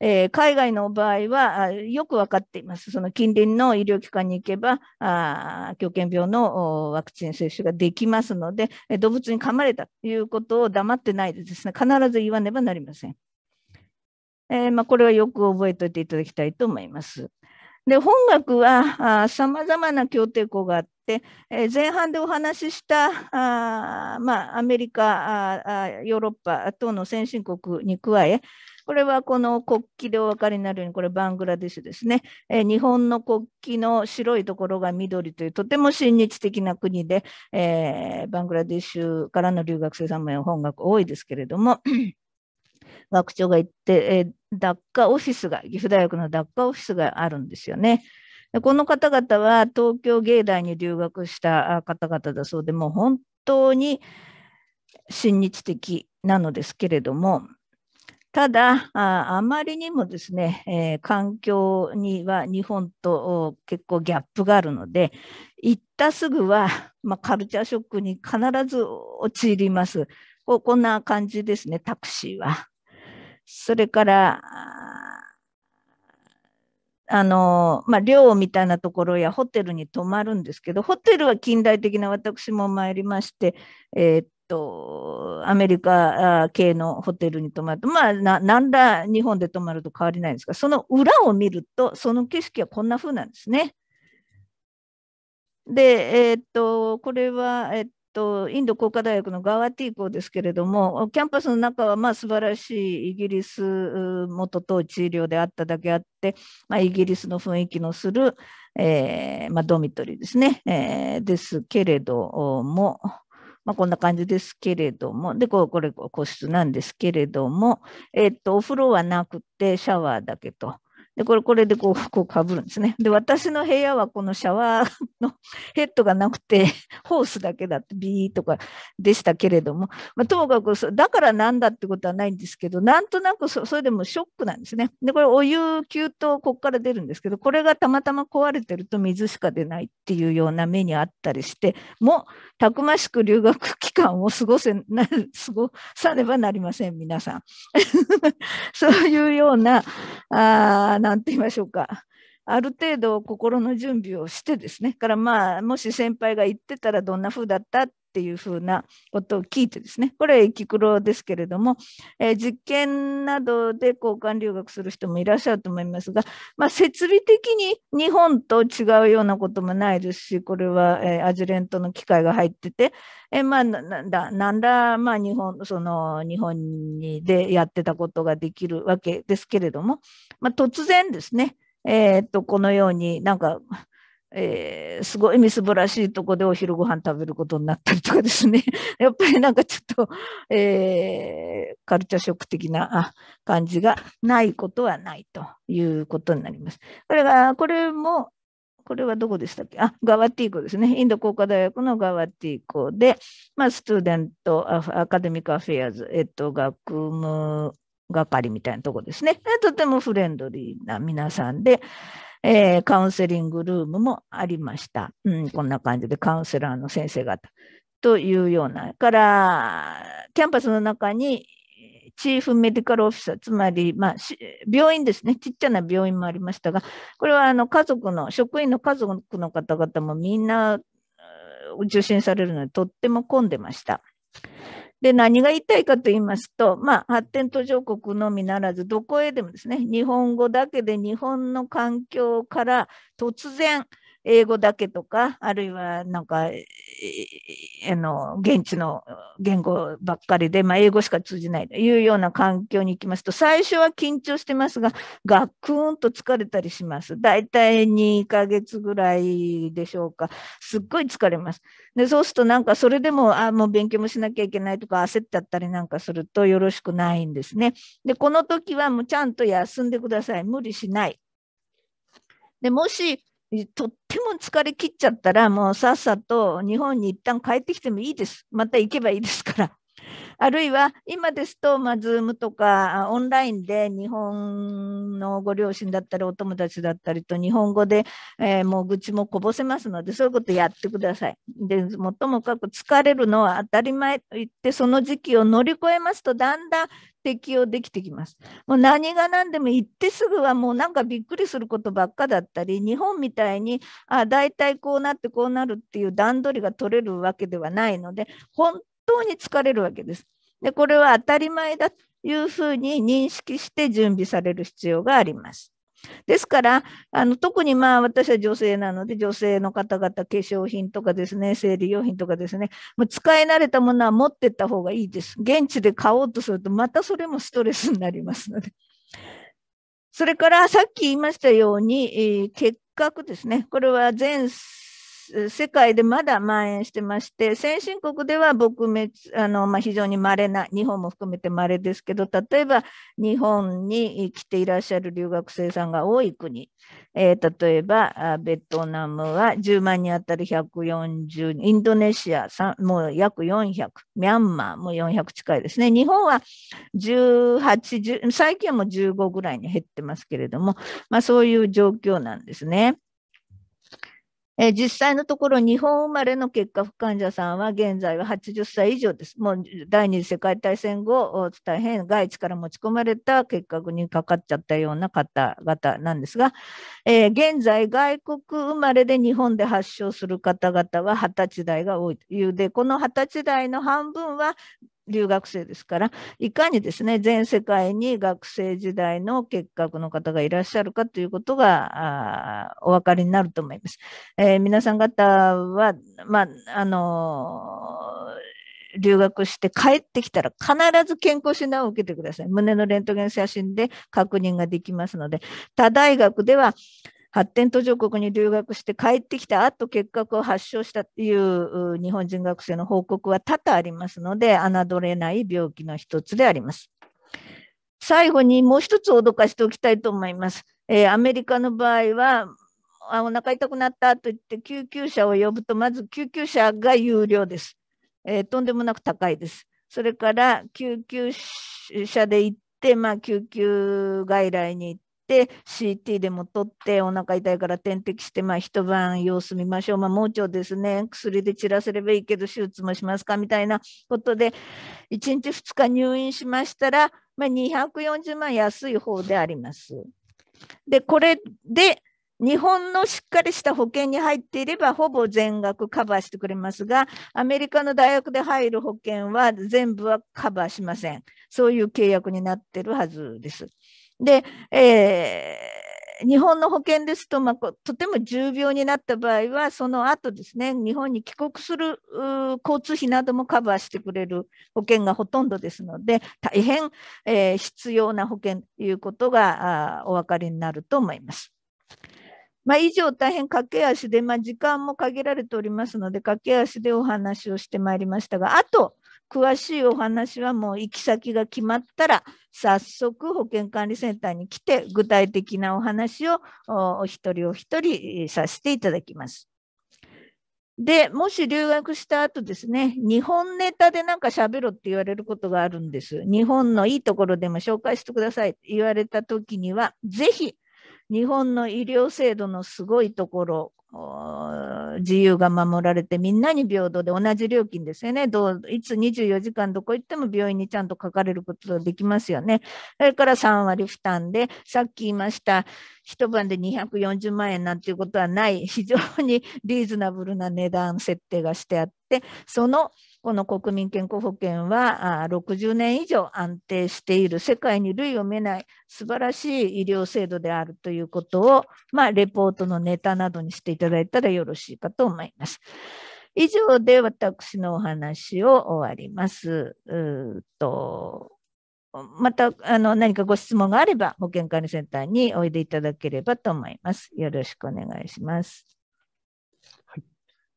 えー、海外の場合はよく分かっています。その近隣の医療機関に行けば、あ狂犬病のワクチン接種ができますので、動物に噛まれたということを黙ってないでですね、必ず言わねばなりません。えー、まあ、これはよく覚えておいていただきたいと思います。で本学はさまざまな協定校があっ、え前半でお話ししたあ、まあ、アメリカあヨーロッパ等の先進国に加えこれはこの国旗でお分かりになるようにこれバングラデシュですね、え日本の国旗の白いところが緑というとても親日的な国で、えー、バングラデシュからの留学生さんも本学多いですけれども。学長が言って、えー、ダッカオフィスが、岐阜大学のダッカオフィスがあるんですよね。この方々は東京芸大に留学した方々だそうでもう本当に親日的なのですけれどもただあまりにもですね、えー、環境には日本と結構ギャップがあるので行ったすぐは、まあ、カルチャーショックに必ず陥りますここんな感じですねタクシーは。それからあの、まあ、寮みたいなところやホテルに泊まるんですけど、ホテルは近代的な私も参りまして、えー、っと、アメリカ系のホテルに泊まると、まあ、なら日本で泊まると変わりないんですが、その裏を見ると、その景色はこんな風なんですね。で、えー、っと、これは、えー、っと、インド工科大学のガワティ校ですけれども、キャンパスの中はまあ素晴らしいイギリス元統治医療であっただけあって、まあ、イギリスの雰囲気のする、えー、まあ、ドミトリーですね、えー、ですけれども、まあ、こんな感じですけれども、で、ここれ個室なんですけれども、えっ、と、お風呂はなくてシャワーだけと。で、これ、これでこう服をかぶるんですね。で、私の部屋はこのシャワーの ヘッドがなくて、ホースだけだって、ビーとかでしたけれども、まあ、ともかくだからなんだってことはないんですけど、なんとなくそれでもショックなんですね。で、これ、お湯、給湯、ここから出るんですけど、これがたまたま壊れてると水しか出ないっていうような目にあったりして、もう、たくましく留学期間を過ごせな、過ごさねばなりません、皆さん。そういうような、あ何て言いましょうかある程度心の準備をしてですねからまあもし先輩が言ってたらどんな風だったっていうふうなことを聞いてですねこれ駅黒ですけれども、えー、実験などで交換留学する人もいらっしゃると思いますが、まあ、設備的に日本と違うようなこともないですしこれは、えー、アジュレントの機械が入ってて、えー、まあなんだなんだ、まあ、日本その日本にでやってたことができるわけですけれども、まあ、突然ですねえー、っとこのようになんかえー、すごいみすぼらしいとこでお昼ご飯食べることになったりとかですね。やっぱりなんかちょっと、えー、カルチャーショック的な感じがないことはないということになります。これが、これも、これはどこでしたっけあ、ガワティーコですね。インド工科大学のガワティーコで、まあ、スチューデント、アカデミックアフェアーズ、えっと、学務係みたいなとこですね。とてもフレンドリーな皆さんで、えー、カウンセリングルームもありました。うん、こんな感じでカウンセラーの先生方というような。から、キャンパスの中にチーフメディカルオフィサー、つまり、まあ、病院ですね、ちっちゃな病院もありましたが、これはあの家族の、職員の家族の方々もみんな受診されるので、とっても混んでました。で、何が言いたいかと言いますと、まあ、発展途上国のみならず、どこへでもですね、日本語だけで日本の環境から突然、英語だけとか、あるいはなんか、あの、現地の言語ばっかりで、まあ、英語しか通じないというような環境に行きますと、最初は緊張してますが、ガクーンと疲れたりします。だいたい2ヶ月ぐらいでしょうか。すっごい疲れます。で、そうするとなんかそれでも、あ、もう勉強もしなきゃいけないとか焦っちゃったりなんかするとよろしくないんですね。で、この時はもうちゃんと休んでください。無理しない。でもしとっても疲れ切っちゃったら、もうさっさと日本に一旦帰ってきてもいいです。また行けばいいですから。あるいは今ですと、まあ、Zoom とかオンラインで日本のご両親だったりお友達だったりと日本語で、えー、もう愚痴もこぼせますのでそういうことやってください。でもともかく疲れるのは当たり前と言ってその時期を乗り越えますとだんだん適用できてきます。もう何が何でも言ってすぐはもうなんかびっくりすることばっかだったり日本みたいにあ大体こうなってこうなるっていう段取りが取れるわけではないので本当に疲れるわけです。でこれは当たり前だというふうに認識して準備される必要があります。ですから、あの特にまあ私は女性なので、女性の方々、化粧品とかですね、生理用品とかですね、もう使い慣れたものは持ってった方がいいです。現地で買おうとすると、またそれもストレスになりますので。それから、さっき言いましたように、えー、結核ですね、これは全世界でまだ蔓延してまして、先進国では撲滅、あのまあ、非常に稀な、日本も含めて稀ですけど、例えば日本に来ていらっしゃる留学生さんが多い国、えー、例えばベトナムは10万人当たり140、インドネシアもう約400、ミャンマーも400近いですね。日本は18、最近はもう15ぐらいに減ってますけれども、まあ、そういう状況なんですね。えー、実際のところ日本生まれの結果不患者さんは現在は80歳以上です。もう第二次世界大戦後大変外地から持ち込まれた結核にかかっちゃったような方々なんですが、えー、現在外国生まれで日本で発症する方々は20歳代が多いというでこの20歳代の半分は留学生ですから、いかにですね、全世界に学生時代の結核の方がいらっしゃるかということが、あお分かりになると思います。えー、皆さん方は、まあ、あのー、留学して帰ってきたら必ず健康診断を受けてください。胸のレントゲン写真で確認ができますので、他大学では、発展途上国に留学して帰ってきた後結核を発症したという日本人学生の報告は多々ありますので侮れない病気の一つであります。最後にもう一つ脅かしておきたいと思います。えー、アメリカの場合はあお腹痛くなったと言って救急車を呼ぶとまず救急車が有料です。えー、とんでもなく高いです。それから救急車で行って、まあ、救急外来に行っ CT でも取ってお腹痛いから点滴して、まあ、一晩様子見ましょう、まあ、盲腸ですね薬で散らせればいいけど手術もしますかみたいなことで1日2日入院しましたら、まあ、240万安い方であります。でこれで日本のしっかりした保険に入っていればほぼ全額カバーしてくれますがアメリカの大学で入る保険は全部はカバーしませんそういう契約になってるはずですで、えー、日本の保険ですと、まあ、とても重病になった場合は、その後ですね、日本に帰国する交通費などもカバーしてくれる保険がほとんどですので、大変、えー、必要な保険ということがお分かりになると思います。まあ、以上、大変駆け足で、まあ、時間も限られておりますので、駆け足でお話をしてまいりましたが、あと、詳しいお話はもう行き先が決まったら早速保健管理センターに来て具体的なお話をお一人お一人させていただきます。で、もし留学した後ですね、日本ネタでなんか喋ろって言われることがあるんです。日本のいいところでも紹介してくださいって言われた時には、ぜひ日本の医療制度のすごいところ自由が守られてみんなに平等で同じ料金ですよねどういつ24時間どこ行っても病院にちゃんと書かれることができますよねそれから3割負担でさっき言いました一晩で240万円なんていうことはない非常にリーズナブルな値段設定がしてあってそのこの国民健康保険は60年以上安定している世界に類を見ない素晴らしい医療制度であるということを、まあ、レポートのネタなどにしていただいたらよろしいかと思います。以上で私のお話を終わります。うとまたあの何かご質問があれば保健管理センターにおいでいただければと思います。よろしくお願いします。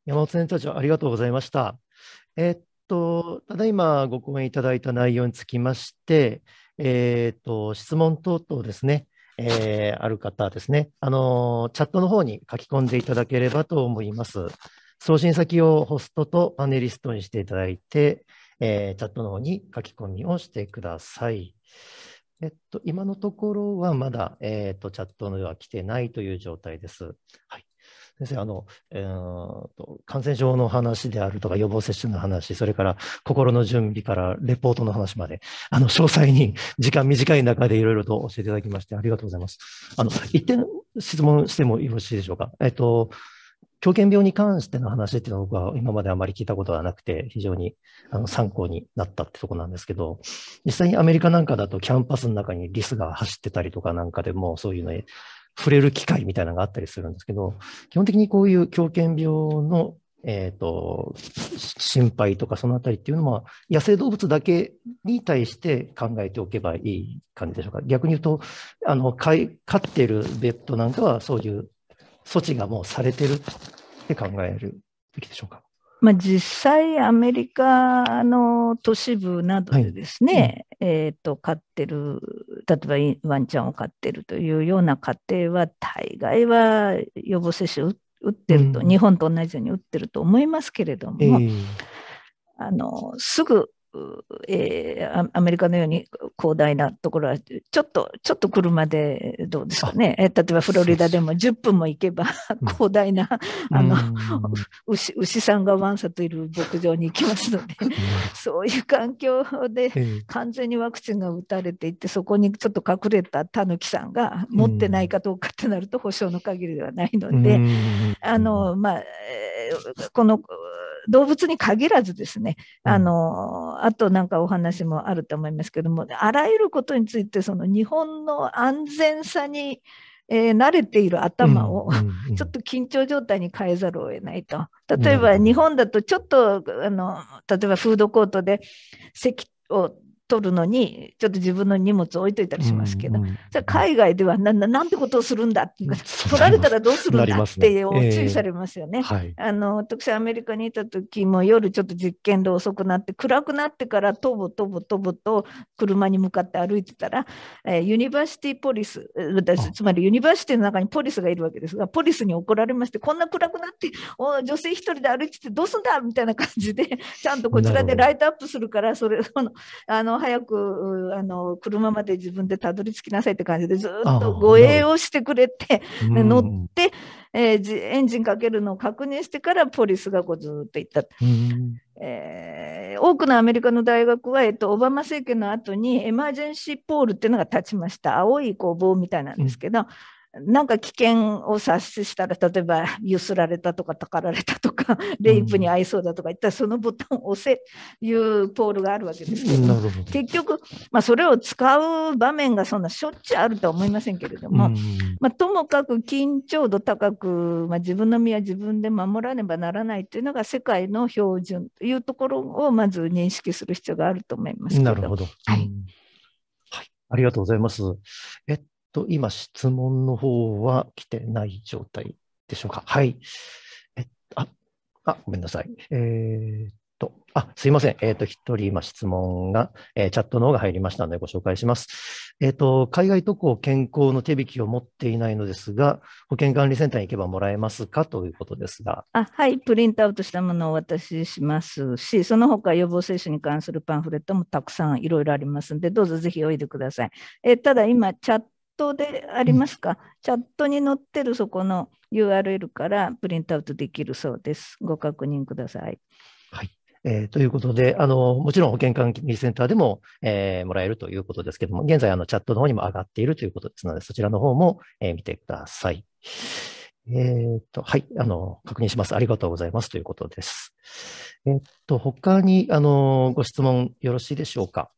山本先生、ありがとうございました。えっと、ただいまご講演いただいた内容につきまして、えっと、質問等々ですね、えー、ある方ですね、あの、チャットの方に書き込んでいただければと思います。送信先をホストとパネリストにしていただいて、えー、チャットの方に書き込みをしてください。えっと、今のところはまだ、えっと、チャットのでは来てないという状態です。はい。先生あの、えー、感染症の話であるとか予防接種の話、それから心の準備からレポートの話まで、あの詳細に時間短い中でいろいろと教えていただきましてありがとうございます。あの一点質問してもよろしいでしょうか。えっと狂犬病に関しての話っていうのは僕は今まであまり聞いたことがなくて、非常にあの参考になったってとこなんですけど、実際にアメリカなんかだとキャンパスの中にリスが走ってたりとかなんかでもそういうの触れる機会みたいなのがあったりするんですけど、基本的にこういう狂犬病の、えーと、心配とかそのあたりっていうのは、野生動物だけに対して考えておけばいい感じでしょうか。逆に言うと、あの飼ってるベッドなんかはそういう措置がもうされてるって考えるべきでしょうか。まあ、実際、アメリカの都市部などでですね、はいうん、えっ、ー、と、飼ってる、例えばワンちゃんを飼ってるというような家庭は、大概は予防接種を打ってると、うん、日本と同じように打ってると思いますけれども、えー、あの、すぐえー、アメリカのように広大なところは、ちょっと、ちょっと車でどうですかね。例えばフロリダでも10分も行けば、広大な、あの、牛、牛さんがワンサといる牧場に行きますので、そういう環境で完全にワクチンが打たれていって、そこにちょっと隠れたタヌキさんが持ってないかどうかってなると保証の限りではないので、あの、まあ、この、動物に限らずですね、あの、あとなんかお話もあると思いますけども、あらゆることについて、その日本の安全さに、えー、慣れている頭を ちょっと緊張状態に変えざるを得ないと。例えば日本だとちょっと、あの、例えばフードコートで席を取るのに、ちょっと自分の荷物置いといたりしますけど、うんうん、海外ではななんてことをするんだって取られたらどうするんだって注意されますよね。えーはい、あの私、アメリカにいた時も夜ちょっと実験で遅くなって、暗くなってからとぼとぼとぼと車に向かって歩いてたら、えー、ユニバーシティポリス、つまりユニバーシティの中にポリスがいるわけですが、ポリスに怒られまして、こんな暗くなってお、女性一人で歩いててどうすんだみたいな感じで、ちゃんとこちらでライトアップするから、それ、その、あの、早くあの車まで自分でたどり着きなさいって感じでずっと護衛をしてくれて、乗って、えー、エンジンかけるのを確認してからポリスがこうずっと行った。えー、多くのアメリカの大学は、えっと、オバマ政権の後にエマージェンシーポールっていうのが立ちました青いこう棒みたいなんですけど、なんか危険を察知したら例えばゆすられたとかたかられたとかレイプに合いそうだとか言ったらそのボタンを押せいうポールがあるわけですけど結局、まあ、それを使う場面がそんなしょっちゅうあるとは思いませんけれども、まあ、ともかく緊張度高く、まあ、自分の身は自分で守らねばならないというのが世界の標準というところをまず認識する必要があると思いますなるほど、はい、はい、ありがとうございます。えっと、今質問の方は来てない状態でしょうか。はい。えあ、あ、ごめんなさい。えー、っと、あ、すいません。えー、っと、一人今質問が、えー、チャットの方が入りましたのでご紹介します。えっと、海外渡航健康の手引きを持っていないのですが、保健管理センターに行けばもらえますかということですが。あ、はい。プリントアウトしたものをお渡ししますし、その他予防接種に関するパンフレットもたくさんいろいろありますので、どうぞぜひおいでください。えただ今、チャットトでありますか、うん、チャットに載ってるそこの URL からプリントアウトできるそうです。ご確認ください。はいえー、ということで、あの、もちろん保険管理センターでも、えー、もらえるということですけども、現在、あの、チャットの方にも上がっているということですので、そちらの方も、えー、見てください。えっと、はい、あの、確認します。ありがとうございますということです。えっと、他に、あの、ご質問よろしいでしょうか。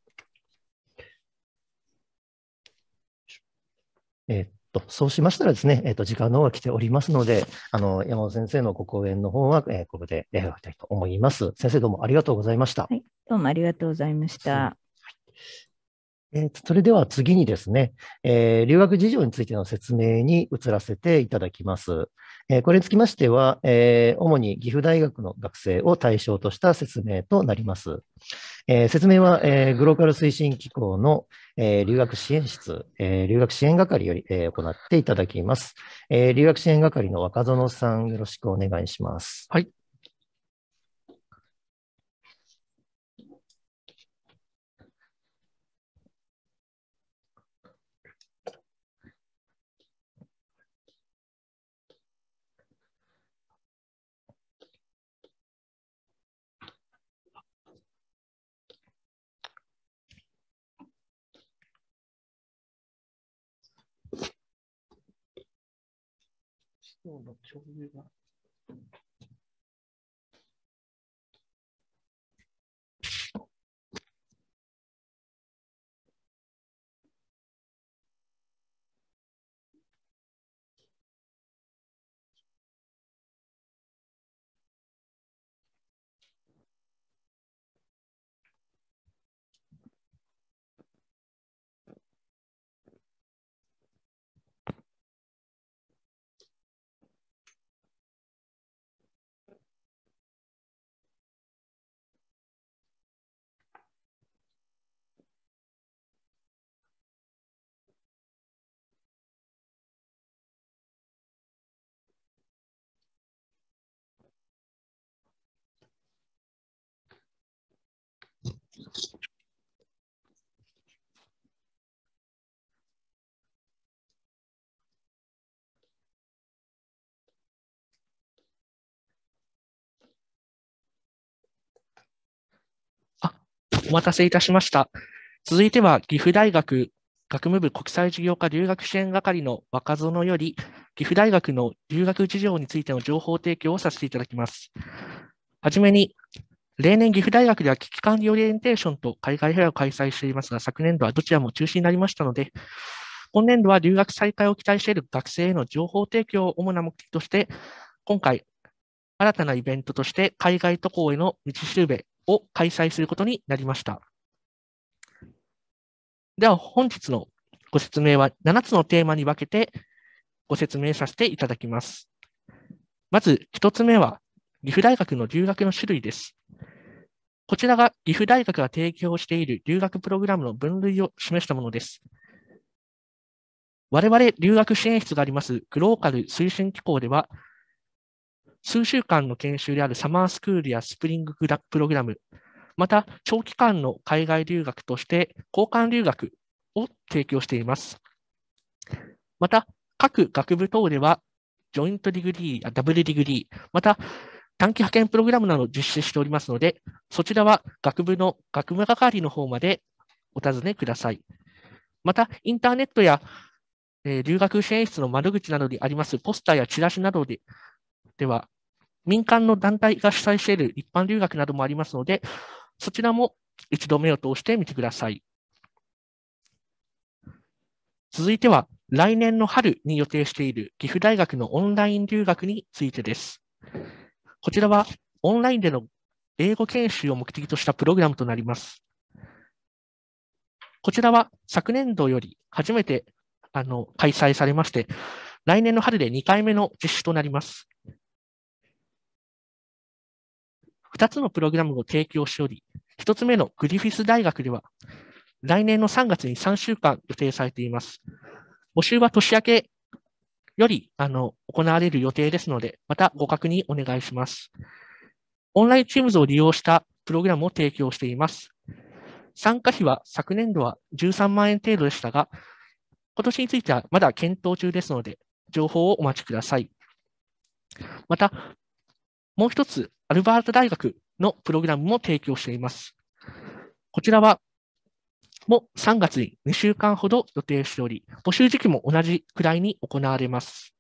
えっと、そうしましたらですね、えっと、時間の方が来ておりますので、あの、山本先生のご講演の方は、えー、ここで、え終わりたいと思います。先生どうもありがとうございました。はい、どうもありがとうございました。えー、それでは次にですね、えー、留学事情についての説明に移らせていただきます。えー、これにつきましては、え主に岐阜大学の学生を対象とした説明となります。えー、説明は、えー、グローカル推進機構の、えー、留学支援室、えー、留学支援係より、えー、行っていただきます、えー。留学支援係の若園さん、よろしくお願いします。はい、今日の共有が。お待たせいたしました。続いては、岐阜大学学務部国際事業科留学支援係の若園より、岐阜大学の留学事情についての情報提供をさせていただきます。はじめに、例年、岐阜大学では危機管理オリエンテーションと海外フェアを開催していますが、昨年度はどちらも中止になりましたので、今年度は留学再開を期待している学生への情報提供を主な目的として、今回、新たなイベントとして海外渡航への道しるべを開催することになりました。では本日のご説明は7つのテーマに分けてご説明させていただきます。まず1つ目は、岐阜大学の留学の種類です。こちらが岐阜大学が提供している留学プログラムの分類を示したものです。我々留学支援室がありますグローカル推進機構では、数週間の研修であるサマースクールやスプリングプログラム、また長期間の海外留学として交換留学を提供しています。また、各学部等では、ジョイントディグリー、ダブルディグリー、また短期派遣プログラムなどを実施しておりますので、そちらは学部の学務係の方までお尋ねください。また、インターネットや、えー、留学支援室の窓口などにありますポスターやチラシなどででは、民間の団体が主催している一般留学などもありますので、そちらも一度目を通してみてください。続いては、来年の春に予定している岐阜大学のオンライン留学についてです。こちらは、オンラインでの英語研修を目的としたプログラムとなります。こちらは昨年度より初めてあの開催されまして、来年の春で2回目の実施となります。2つのプログラムを提供しており、1つ目のグリフィス大学では、来年の3月に3週間予定されています。募集は年明けよりあの行われる予定ですので、またご確認お願いします。オンライン Teams を利用したプログラムを提供しています。参加費は昨年度は13万円程度でしたが、今年についてはまだ検討中ですので、情報をお待ちください。また、もう一つ、アルバート大学のプログラムも提供しています。こちらは、も3月に2週間ほど予定しており、募集時期も同じくらいに行われます。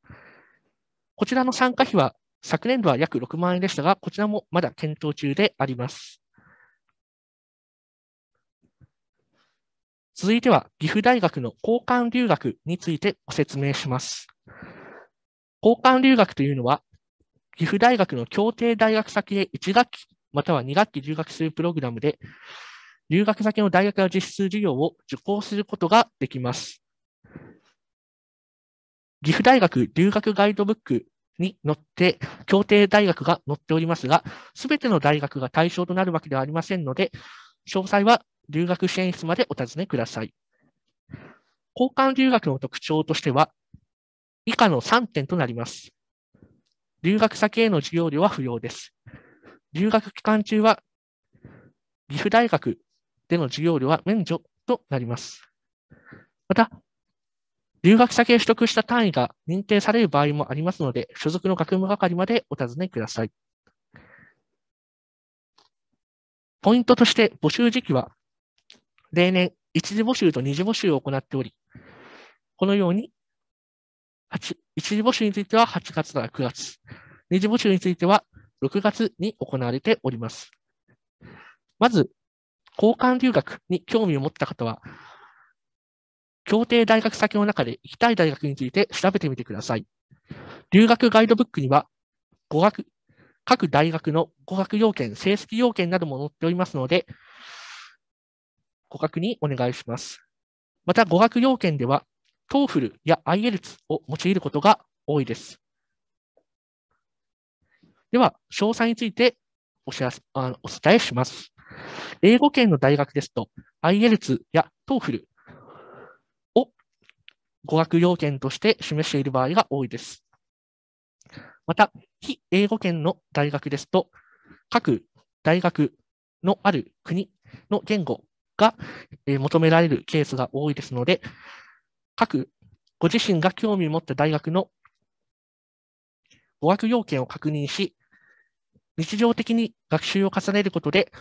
こちらの参加費は昨年度は約6万円でしたが、こちらもまだ検討中であります。続いては、岐阜大学の交換留学についてご説明します。交換留学というのは、岐阜大学の協定大学先で1学期または2学期留学するプログラムで、留学先の大学の実質授業を受講することができます。岐阜大学留学ガイドブックに載って、協定大学が載っておりますが、すべての大学が対象となるわけではありませんので、詳細は留学支援室までお尋ねください。交換留学の特徴としては、以下の3点となります。留学先への授業料は不要です。留学期間中は、岐阜大学での授業料は免除となります。また、留学先へ取得した単位が認定される場合もありますので、所属の学務係までお尋ねください。ポイントとして募集時期は、例年一次募集と二次募集を行っており、このように8、1次募集については8月から9月、2次募集については6月に行われております。まず、交換留学に興味を持った方は、協定大学先の中で行きたい大学について調べてみてください。留学ガイドブックには、語学、各大学の語学要件、成績要件なども載っておりますので、ご確認お願いします。また、語学要件では、トーフルや IELTS を用いることが多いです。では、詳細についてお知らせあお伝えします。英語圏の大学ですと、IELTS や TOEFL を語学要件として示している場合が多いです。また、非英語圏の大学ですと、各大学のある国の言語が求められるケースが多いですので、各ご自身が興味を持った大学の語学要件を確認し、日常的に学習を重ねることで、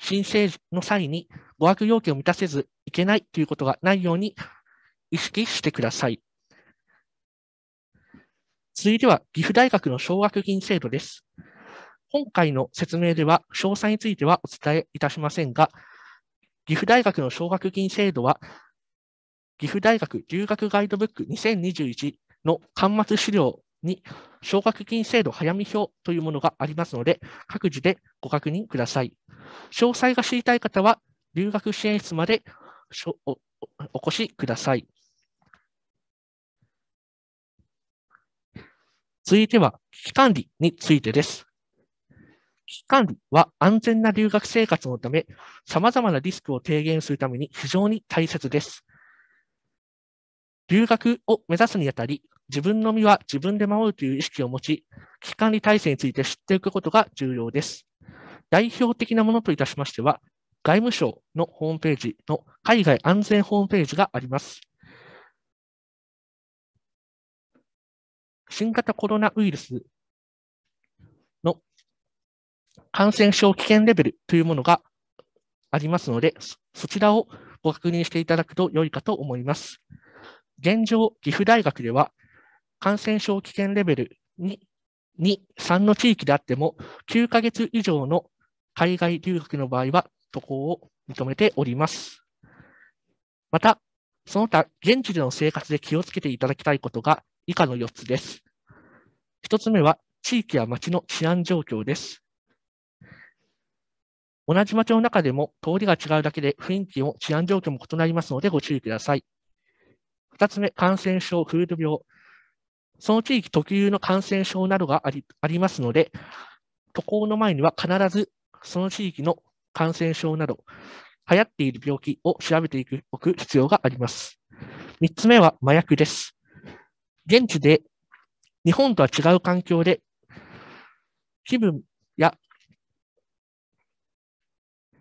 申請の際に語学要件を満たせずいけないということがないように意識してください。続いては、岐阜大学の奨学金制度です。今回の説明では、詳細についてはお伝えいたしませんが、岐阜大学の奨学金制度は、岐阜大学留学ガイドブック2021の端末資料に奨学金制度早見表というものがありますので、各自でご確認ください。詳細が知りたい方は、留学支援室までお越しください。続いては、危機管理についてです。危機管理は安全な留学生活のため、さまざまなリスクを低減するために非常に大切です。留学を目指すにあたり、自分の身は自分で守るという意識を持ち、危機管理体制について知っておくことが重要です。代表的なものといたしましては、外務省のホームページの海外安全ホームページがあります。新型コロナウイルスの感染症危険レベルというものがありますので、そちらをご確認していただくと良いかと思います。現状、岐阜大学では感染症危険レベル2、2、3の地域であっても、9ヶ月以上の海外留学の場合は渡航を認めております。また、その他、現地での生活で気をつけていただきたいことが以下の4つです。1つ目は、地域や町の治安状況です。同じ町の中でも通りが違うだけで雰囲気も治安状況も異なりますのでご注意ください。2つ目、感染症、フード病。その地域特有の感染症などがありありますので、渡航の前には必ずその地域の感染症など、流行っている病気を調べておく必要があります。3つ目は麻薬です。現地で日本とは違う環境で気分や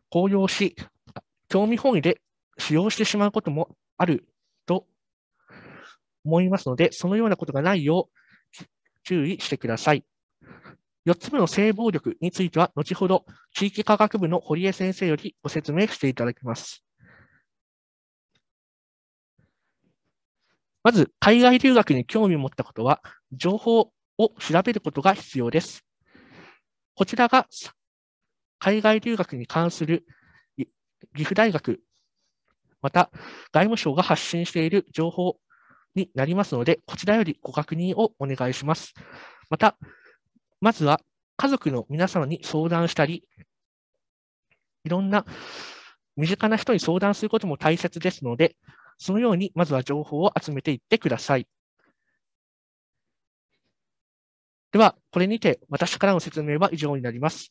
高揚し、興味本位で使用してしまうこともある思いますので、そのようなことがないよう注意してください。4つ目の性暴力については、後ほど地域科学部の堀江先生よりご説明していただきます。まず、海外留学に興味を持ったことは、情報を調べることが必要です。こちらが海外留学に関する岐阜大学、また外務省が発信している情報になりますので、こちらよりご確認をお願いします。また、まずは家族の皆様に相談したり、いろんな身近な人に相談することも大切ですので、そのようにまずは情報を集めていってください。では、これにて私からの説明は以上になります。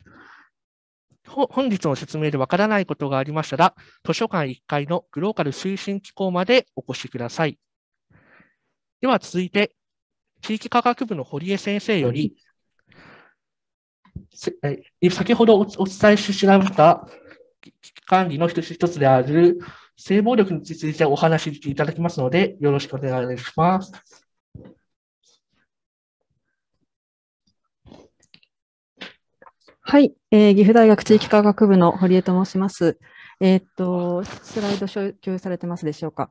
本日の説明でわからないことがありましたら、図書館1階のグローカル推進機構までお越しください。では続いて、地域科学部の堀江先生より、先ほどお伝えししま危た管理の一つ一つである性暴力についてお話しいただきますので、よろしくお願いします。はい、えー、岐阜大学地域科学部の堀江と申します。えー、っと、スライド共有されてますでしょうか。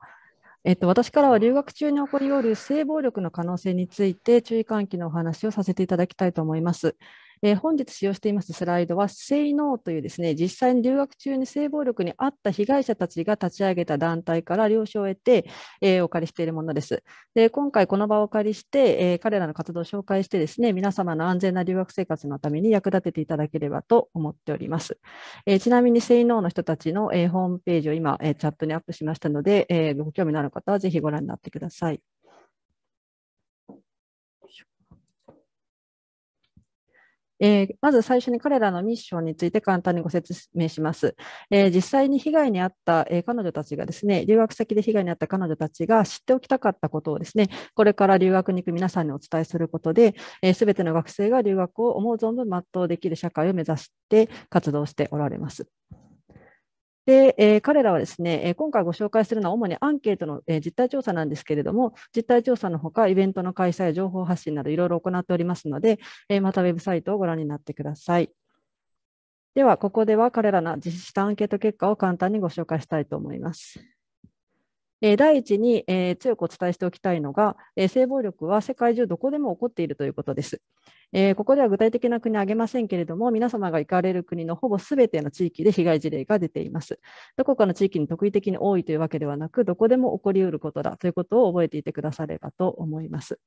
えっと、私からは留学中に起こりうる性暴力の可能性について注意喚起のお話をさせていただきたいと思います。えー、本日使用していますスライドは、性能というですね、実際に留学中に性暴力に遭った被害者たちが立ち上げた団体から了承を得て、えー、お借りしているものです。で今回、この場をお借りして、えー、彼らの活動を紹介してですね、皆様の安全な留学生活のために役立てていただければと思っております。えちなみに、性能の人たちの、えホームページを今、えチャットにアップしましたので、えご興味のある方はぜひご覧になってください。えー、まず最初に彼らのミッションについて簡単にご説明します。えー、実際に被害に遭った、えー、彼女たちがですね、留学先で被害に遭った彼女たちが知っておきたかったことをですね、これから留学に行く皆さんにお伝えすることで、す、えー、べ、ての学生が留学を思う存分全うできる社会を目指して活動しておられます。で、えー、彼らはですね、え今回ご紹介するのは主にアンケートの、えー、実態調査なんですけれども、実態調査のほか、イベントの開催、情報発信などいろいろ行っておりますので、えまたウェブサイトをご覧になってください。では、ここでは彼らの実施したアンケート結果を簡単にご紹介したいと思います。え第一に、え強くお伝えしておきたいのが、え性暴力は世界中どこでも起こっているということです。えここでは具体的な国は挙げませんけれども、皆様が行かれる国のほぼすべての地域で被害事例が出ています。どこかの地域に特異的に多いというわけではなく、どこでも起こりうることだということを覚えていてくださればと思います。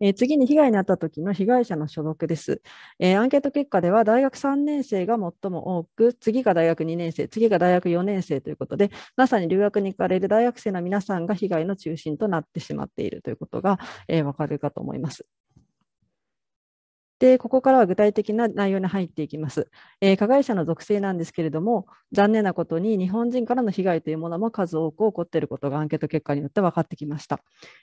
えー、次に被害に遭った時の被害者の所属です、えー、アンケート結果では大学3年生が最も多く、次が大学2年生、次が大学4年生ということで、まさに留学に行かれる大学生の皆さんが被害の中心となってしまっているということが、えー、わかるかと思います。で、ここからは具体的な内容に入っていきます、えー、加害者の属性なんですけれども、残念なことに日本人からの被害というものも数多く起こっていることがアンケート結果によって分かってきました。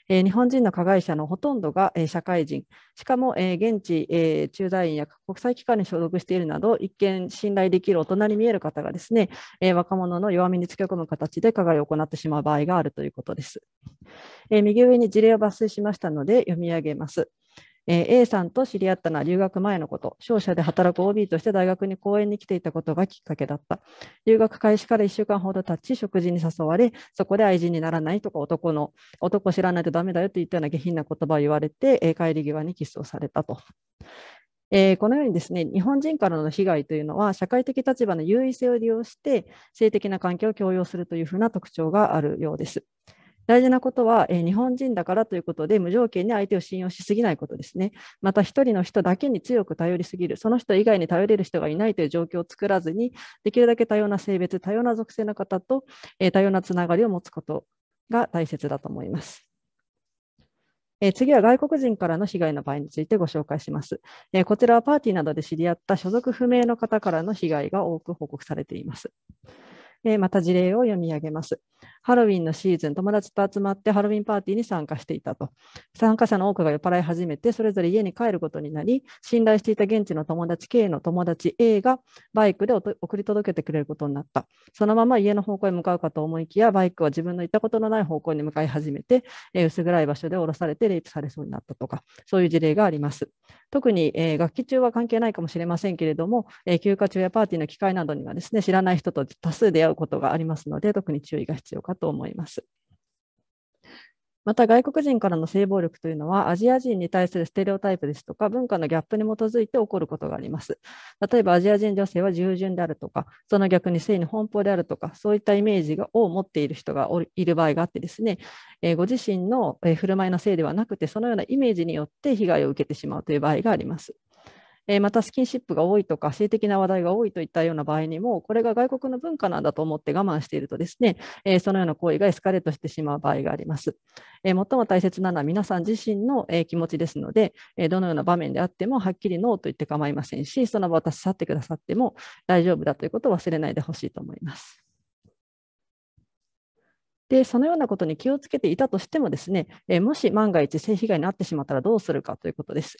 えー、日本人の加害者のほとんどが、えー、社会人、しかも、え現地、え駐在員や国際機関に所属しているなど、一見信頼できる大人に見える方がですね、え若者の弱みにつけ込む形で加害を行ってしまう場合があるということです。え右上に事例を抜粋しましたので、読み上げます。えー、A さんと知り合ったのは留学前のこと、商社で働く OB として大学に講演に来ていたことがきっかけだった。留学開始から1週間ほど経ち、食事に誘われ、そこで愛人にならないとか、男の、男知らないとダメだよといったような下品な言葉を言われて、えー、帰り際にキスをされたと。えー、このようにですね日本人からの被害というのは社会的立場の優位性を利用して性的な関係を強要するというふうな特徴があるようです。大事なことは、えー、日本人だからということで無条件に相手を信用しすぎないことですね。また一人の人だけに強く頼りすぎる、その人以外に頼れる人がいないという状況を作らずに、できるだけ多様な性別、多様な属性の方と、えー、多様なつながりを持つことが大切だと思います。え次は外国人からの被害の場合についてご紹介します、えこちらはパーティーなどで知り合った所属不明の方からの被害が多く報告されています。えー、また事例を読み上げます。ハロウィンのシーズン、友達と集まってハロウィンパーティーに参加していたと。参加者の多くが酔っ払い始めて、それぞれ家に帰ることになり、信頼していた現地の友達 K の友達 A がバイクで送り届けてくれることになった。そのまま家の方向へ向かうかと思いきや、バイクは自分の行ったことのない方向に向かい始めて、えー、薄暗い場所で降ろされてレイプされそうになったとか、そういう事例があります。特に、えー、学期中は関係ないかもしれませんけれども、えー、休暇中やパーティーの機会などにはですね、知らない人と多数出会ううことがありますので、特に注意が必要かと思います。また外国人からの性暴力というのはアジア人に対するステレオタイプですとか文化のギャップに基づいて起こることがあります。例えばアジア人女性は従順であるとかその逆に性に奔放であるとかそういったイメージを持っている人がいる場合があってですね、えご自身の振る舞いのせいではなくてそのようなイメージによって被害を受けてしまうという場合があります。えー、またスキンシップが多いとか性的な話題が多いといったような場合にもこれが外国の文化なんだと思って我慢しているとですね、えー、そのような行為がエスカレートしてしまう場合があります。えー、最も大切なのは皆さん自身の、え気持ちですので、えどのような場面であってもはっきりノーと言って構いませんしその場を立ち去ってくださっても大丈夫だということを忘れないでほしいと思います。でそのようなことに気をつけていたとしてもですね、えもし万が一性被害に遭ってしまったらどうするかということです。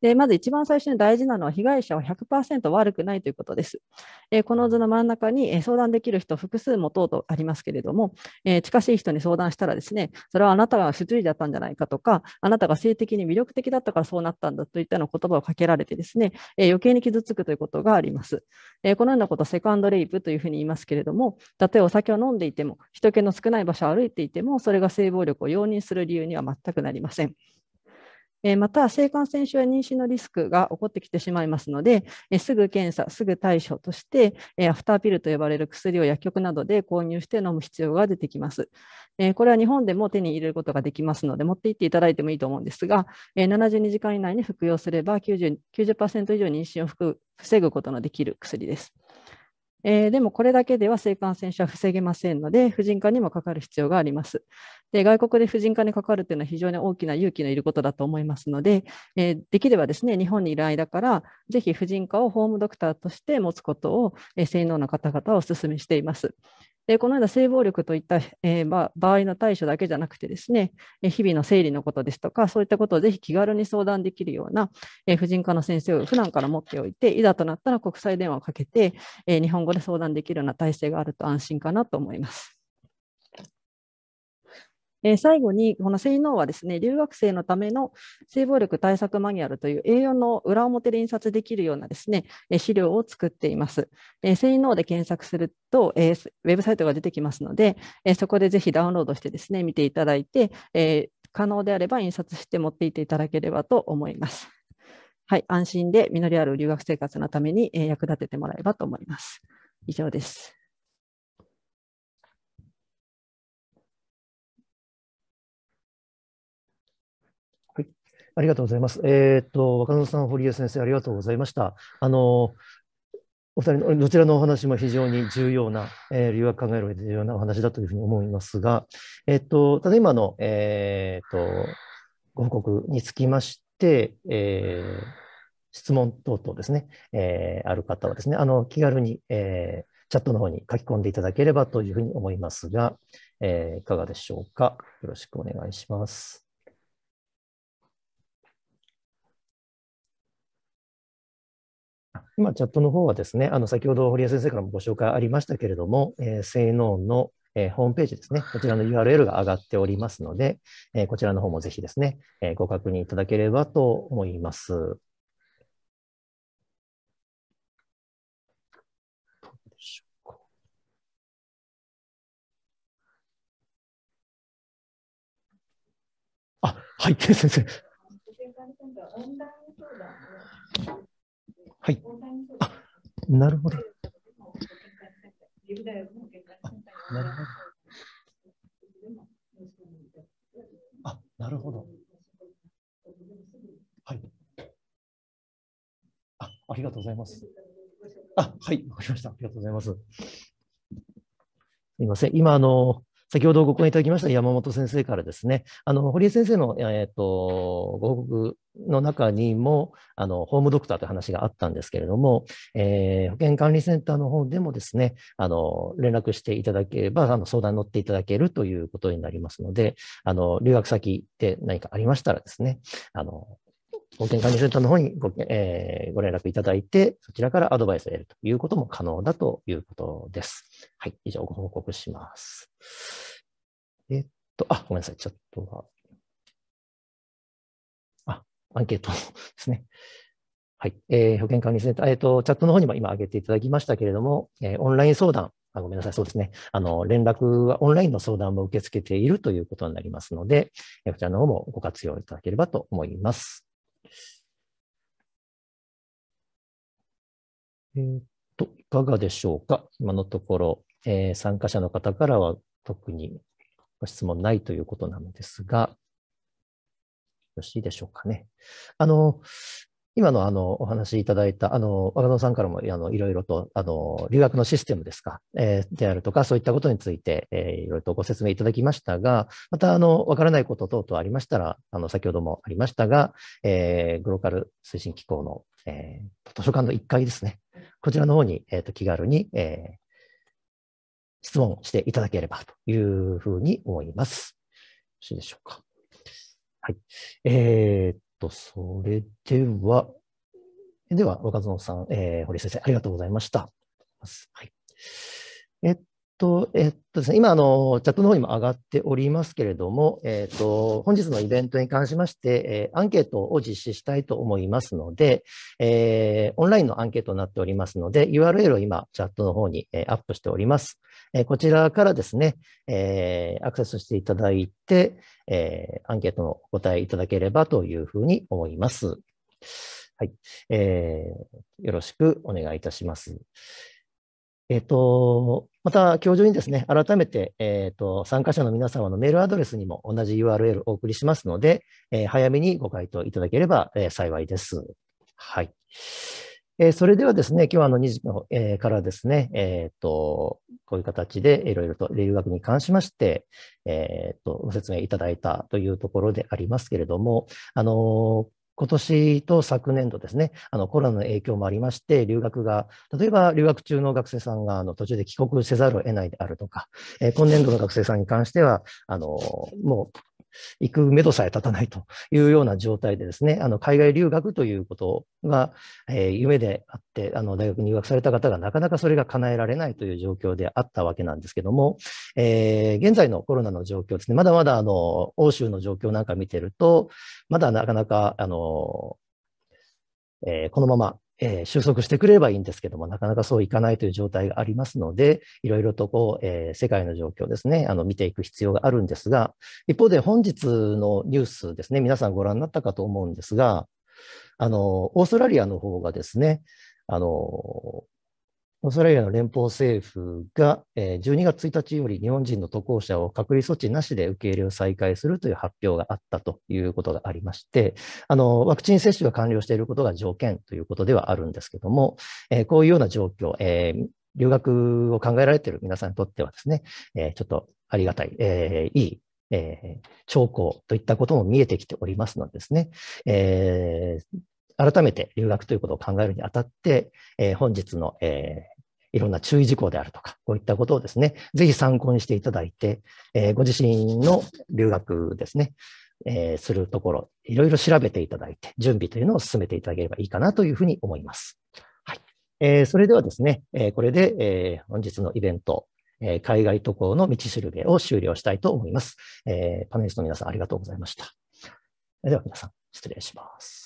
でまず一番最初に大事なのは被害者は100%悪くないということです。えー、この図の真ん中に、え相談できる人複数持とうとありますけれども、えー、近しい人に相談したらですね、それはあなたが失注意だったんじゃないかとか、あなたが性的に魅力的だったからそうなったんだといったような言葉をかけられてですね、えー、余計に傷つくということがあります。えこのようなことをセカンドレイプというふうに言いますけれども、たとえお酒を飲んでいても、人気の少ない場所を歩いていても、それが性暴力を容認する理由には全くなりません。また性感染症や妊娠のリスクが起こってきてしまいますので、すぐ検査、すぐ対処として、アフターピルと呼ばれる薬を薬局などで購入して飲む必要が出てきます。これは日本でも手に入れることができますので、持って行っていただいてもいいと思うんですが、72時間以内に服用すれば90、90%以上妊娠を防ぐことのできる薬です。えー、でもこれだけでは性感染症は防げませんので、婦人科にもかかる必要があります。で外国で婦人科にかかるというのは非常に大きな勇気のいることだと思いますので、えー、できればですね、日本にいる間から、ぜひ婦人科をホームドクターとして持つことを、えー、性能な方々はお勧めしています。でこのような性暴力といった、えー、まあ、場合の対処だけじゃなくてですね、え日々の生理のことですとか、そういったことをぜひ気軽に相談できるような、え婦人科の先生を普段から持っておいて、いざとなったら国際電話をかけて、え日本語で相談できるような体制があると安心かなと思います。え最後に、この性能はですね、留学生のための性暴力対策マニュアルという A4 の裏表で印刷できるようなですね、え資料を作っています。えセイで検索すると、えウェブサイトが出てきますので、えそこでぜひダウンロードしてですね、見ていただいて、え可能であれば印刷して持っていていただければと思います。はい、安心で実りある留学生活のために役立ててもらえばと思います。以上です。ありがとうございます。えっ、と、若野さん、堀江先生、ありがとうございました。あの、お二人のどちらのお話も非常に重要な、えー、留学考える上で重要なお話だというふうに思いますが、えっ、と、ただ今の、えっ、と、ご報告につきまして、えー、質問等々ですね、えー、ある方はですね、あの、気軽に、えー、チャットの方に書き込んでいただければというふうに思いますが、えー、いかがでしょうか。よろしくお願いします。今、チャットの方はですね、あの先ほど堀江先生からもご紹介ありましたけれども、えー、性能の、えー、ホームページですね、こちらの URL が上がっておりますので、えー、こちらの方もぜひですね、えー、ご確認いただければと思います。あ、はい、先生。はい。なるほど。なるほど。あ、なるほど。はい。あ、ありがとうございます。あ、はい、わかりました。ありがとうございます。すみません。今、あの、先ほどご講演いただきました山本先生からですね、あの堀江先生の、えーっとご報告の中にもあの、ホームドクターという話があったんですけれども、えー、保健管理センターの方でもですね、あの連絡していただければあの、相談に乗っていただけるということになりますので、あの留学先で何かありましたらですね、あの保険管理センターの方にご,、えー、ご連絡いただいて、そちらからアドバイスを得るということも可能だということです。はい、以上ご報告します。えっと、あ、ごめんなさい、チャットが。あ、アンケートですね。はい、えー、保険管理センター、えっ、と、チャットの方にも今挙げていただきましたけれども、えー、オンライン相談あ、ごめんなさい、そうですね。あの、連絡はオンラインの相談も受け付けているということになりますので、こちらの方もご活用いただければと思います。えー、っと、いかがでしょうか今のところ、えー、参加者の方からは特にご質問ないということなんですが、よろしいでしょうかね。あの、今のあのお話いただいた、あの若野さんからもあのいろいろとあの留学のシステムですか、えー、であるとか、そういったことについて、えー、いろいろとご説明いただきましたが、またあのわからないこと等々ありましたら、あの先ほどもありましたが、えー、グローカル推進機構のえー、図書館の1階ですね。こちらの方に、えーと、気軽に、えー、質問していただければというふうに思います。よろしいでしょうか。はい。えー、っと、それでは、では、若園さん、えー、堀先生、ありがとうございました。はい、えっと、えっとですね、今あの、チャットの方にも上がっておりますけれども、えっと、本日のイベントに関しまして、えアンケートを実施したいと思いますので、えー、オンラインのアンケートになっておりますので、URL を今、チャットの方に、えアップしております。えこちらからですね、えアクセスしていただいて、えアンケートのお答えいただければというふうに思います。はい、えー、よろしくお願いいたします。えっ、と、また、今日中にですね、改めて、えっ、と、参加者の皆様のメールアドレスにも同じ URL をお送りしますので、えー、早めにご回答いただければ、え幸いです。はい。えそれではですね、今日はあの2時の、えからですね、えっ、と、こういう形でいろいろと留学に関しまして、えっ、と、ご説明いただいたというところでありますけれども、あの今年と昨年度ですね、あのコロナの影響もありまして、留学が、例えば留学中の学生さんがあの途中で帰国せざるを得ないであるとか、えー、今年度の学生さんに関しては、あのもう行く目処さえ立たないというような状態でですね、あの海外留学ということが、えー、夢であって、あの大学入学された方がなかなかそれが叶えられないという状況であったわけなんですけども、えー、現在のコロナの状況ですね、まだまだあの欧州の状況なんか見てると、まだなかなかあの、えー、このままえー、収束してくれればいいんですけども、なかなかそういかないという状態がありますので、いろいろとこう、えー、世界の状況ですね、あの見ていく必要があるんですが、一方で本日のニュースですね、皆さんご覧になったかと思うんですが、あの、オーストラリアの方がですね、あの、オーストラリアの連邦政府が12月1日より日本人の渡航者を隔離措置なしで受け入れを再開するという発表があったということがありまして、あのワクチン接種が完了していることが条件ということではあるんですけども、こういうような状況、えー、留学を考えられている皆さんにとってはですね、ちょっとありがたい、えー、いいえー、兆候といったことも見えてきておりますのでですね、えー、改めて留学ということを考えるにあたって、えー、本日の、えいろんな注意事項であるとか、こういったことをですね、ぜひ参考にしていただいて、えー、ご自身の留学ですね、えー、するところ、いろいろ調べていただいて、準備というのを進めていただければいいかなというふうに思います。はい。えー、それではですね、えこれで、え本日のイベント、え海外渡航の道しるべを終了したいと思います。えパネリストの皆さんありがとうございました。では皆さん、失礼します。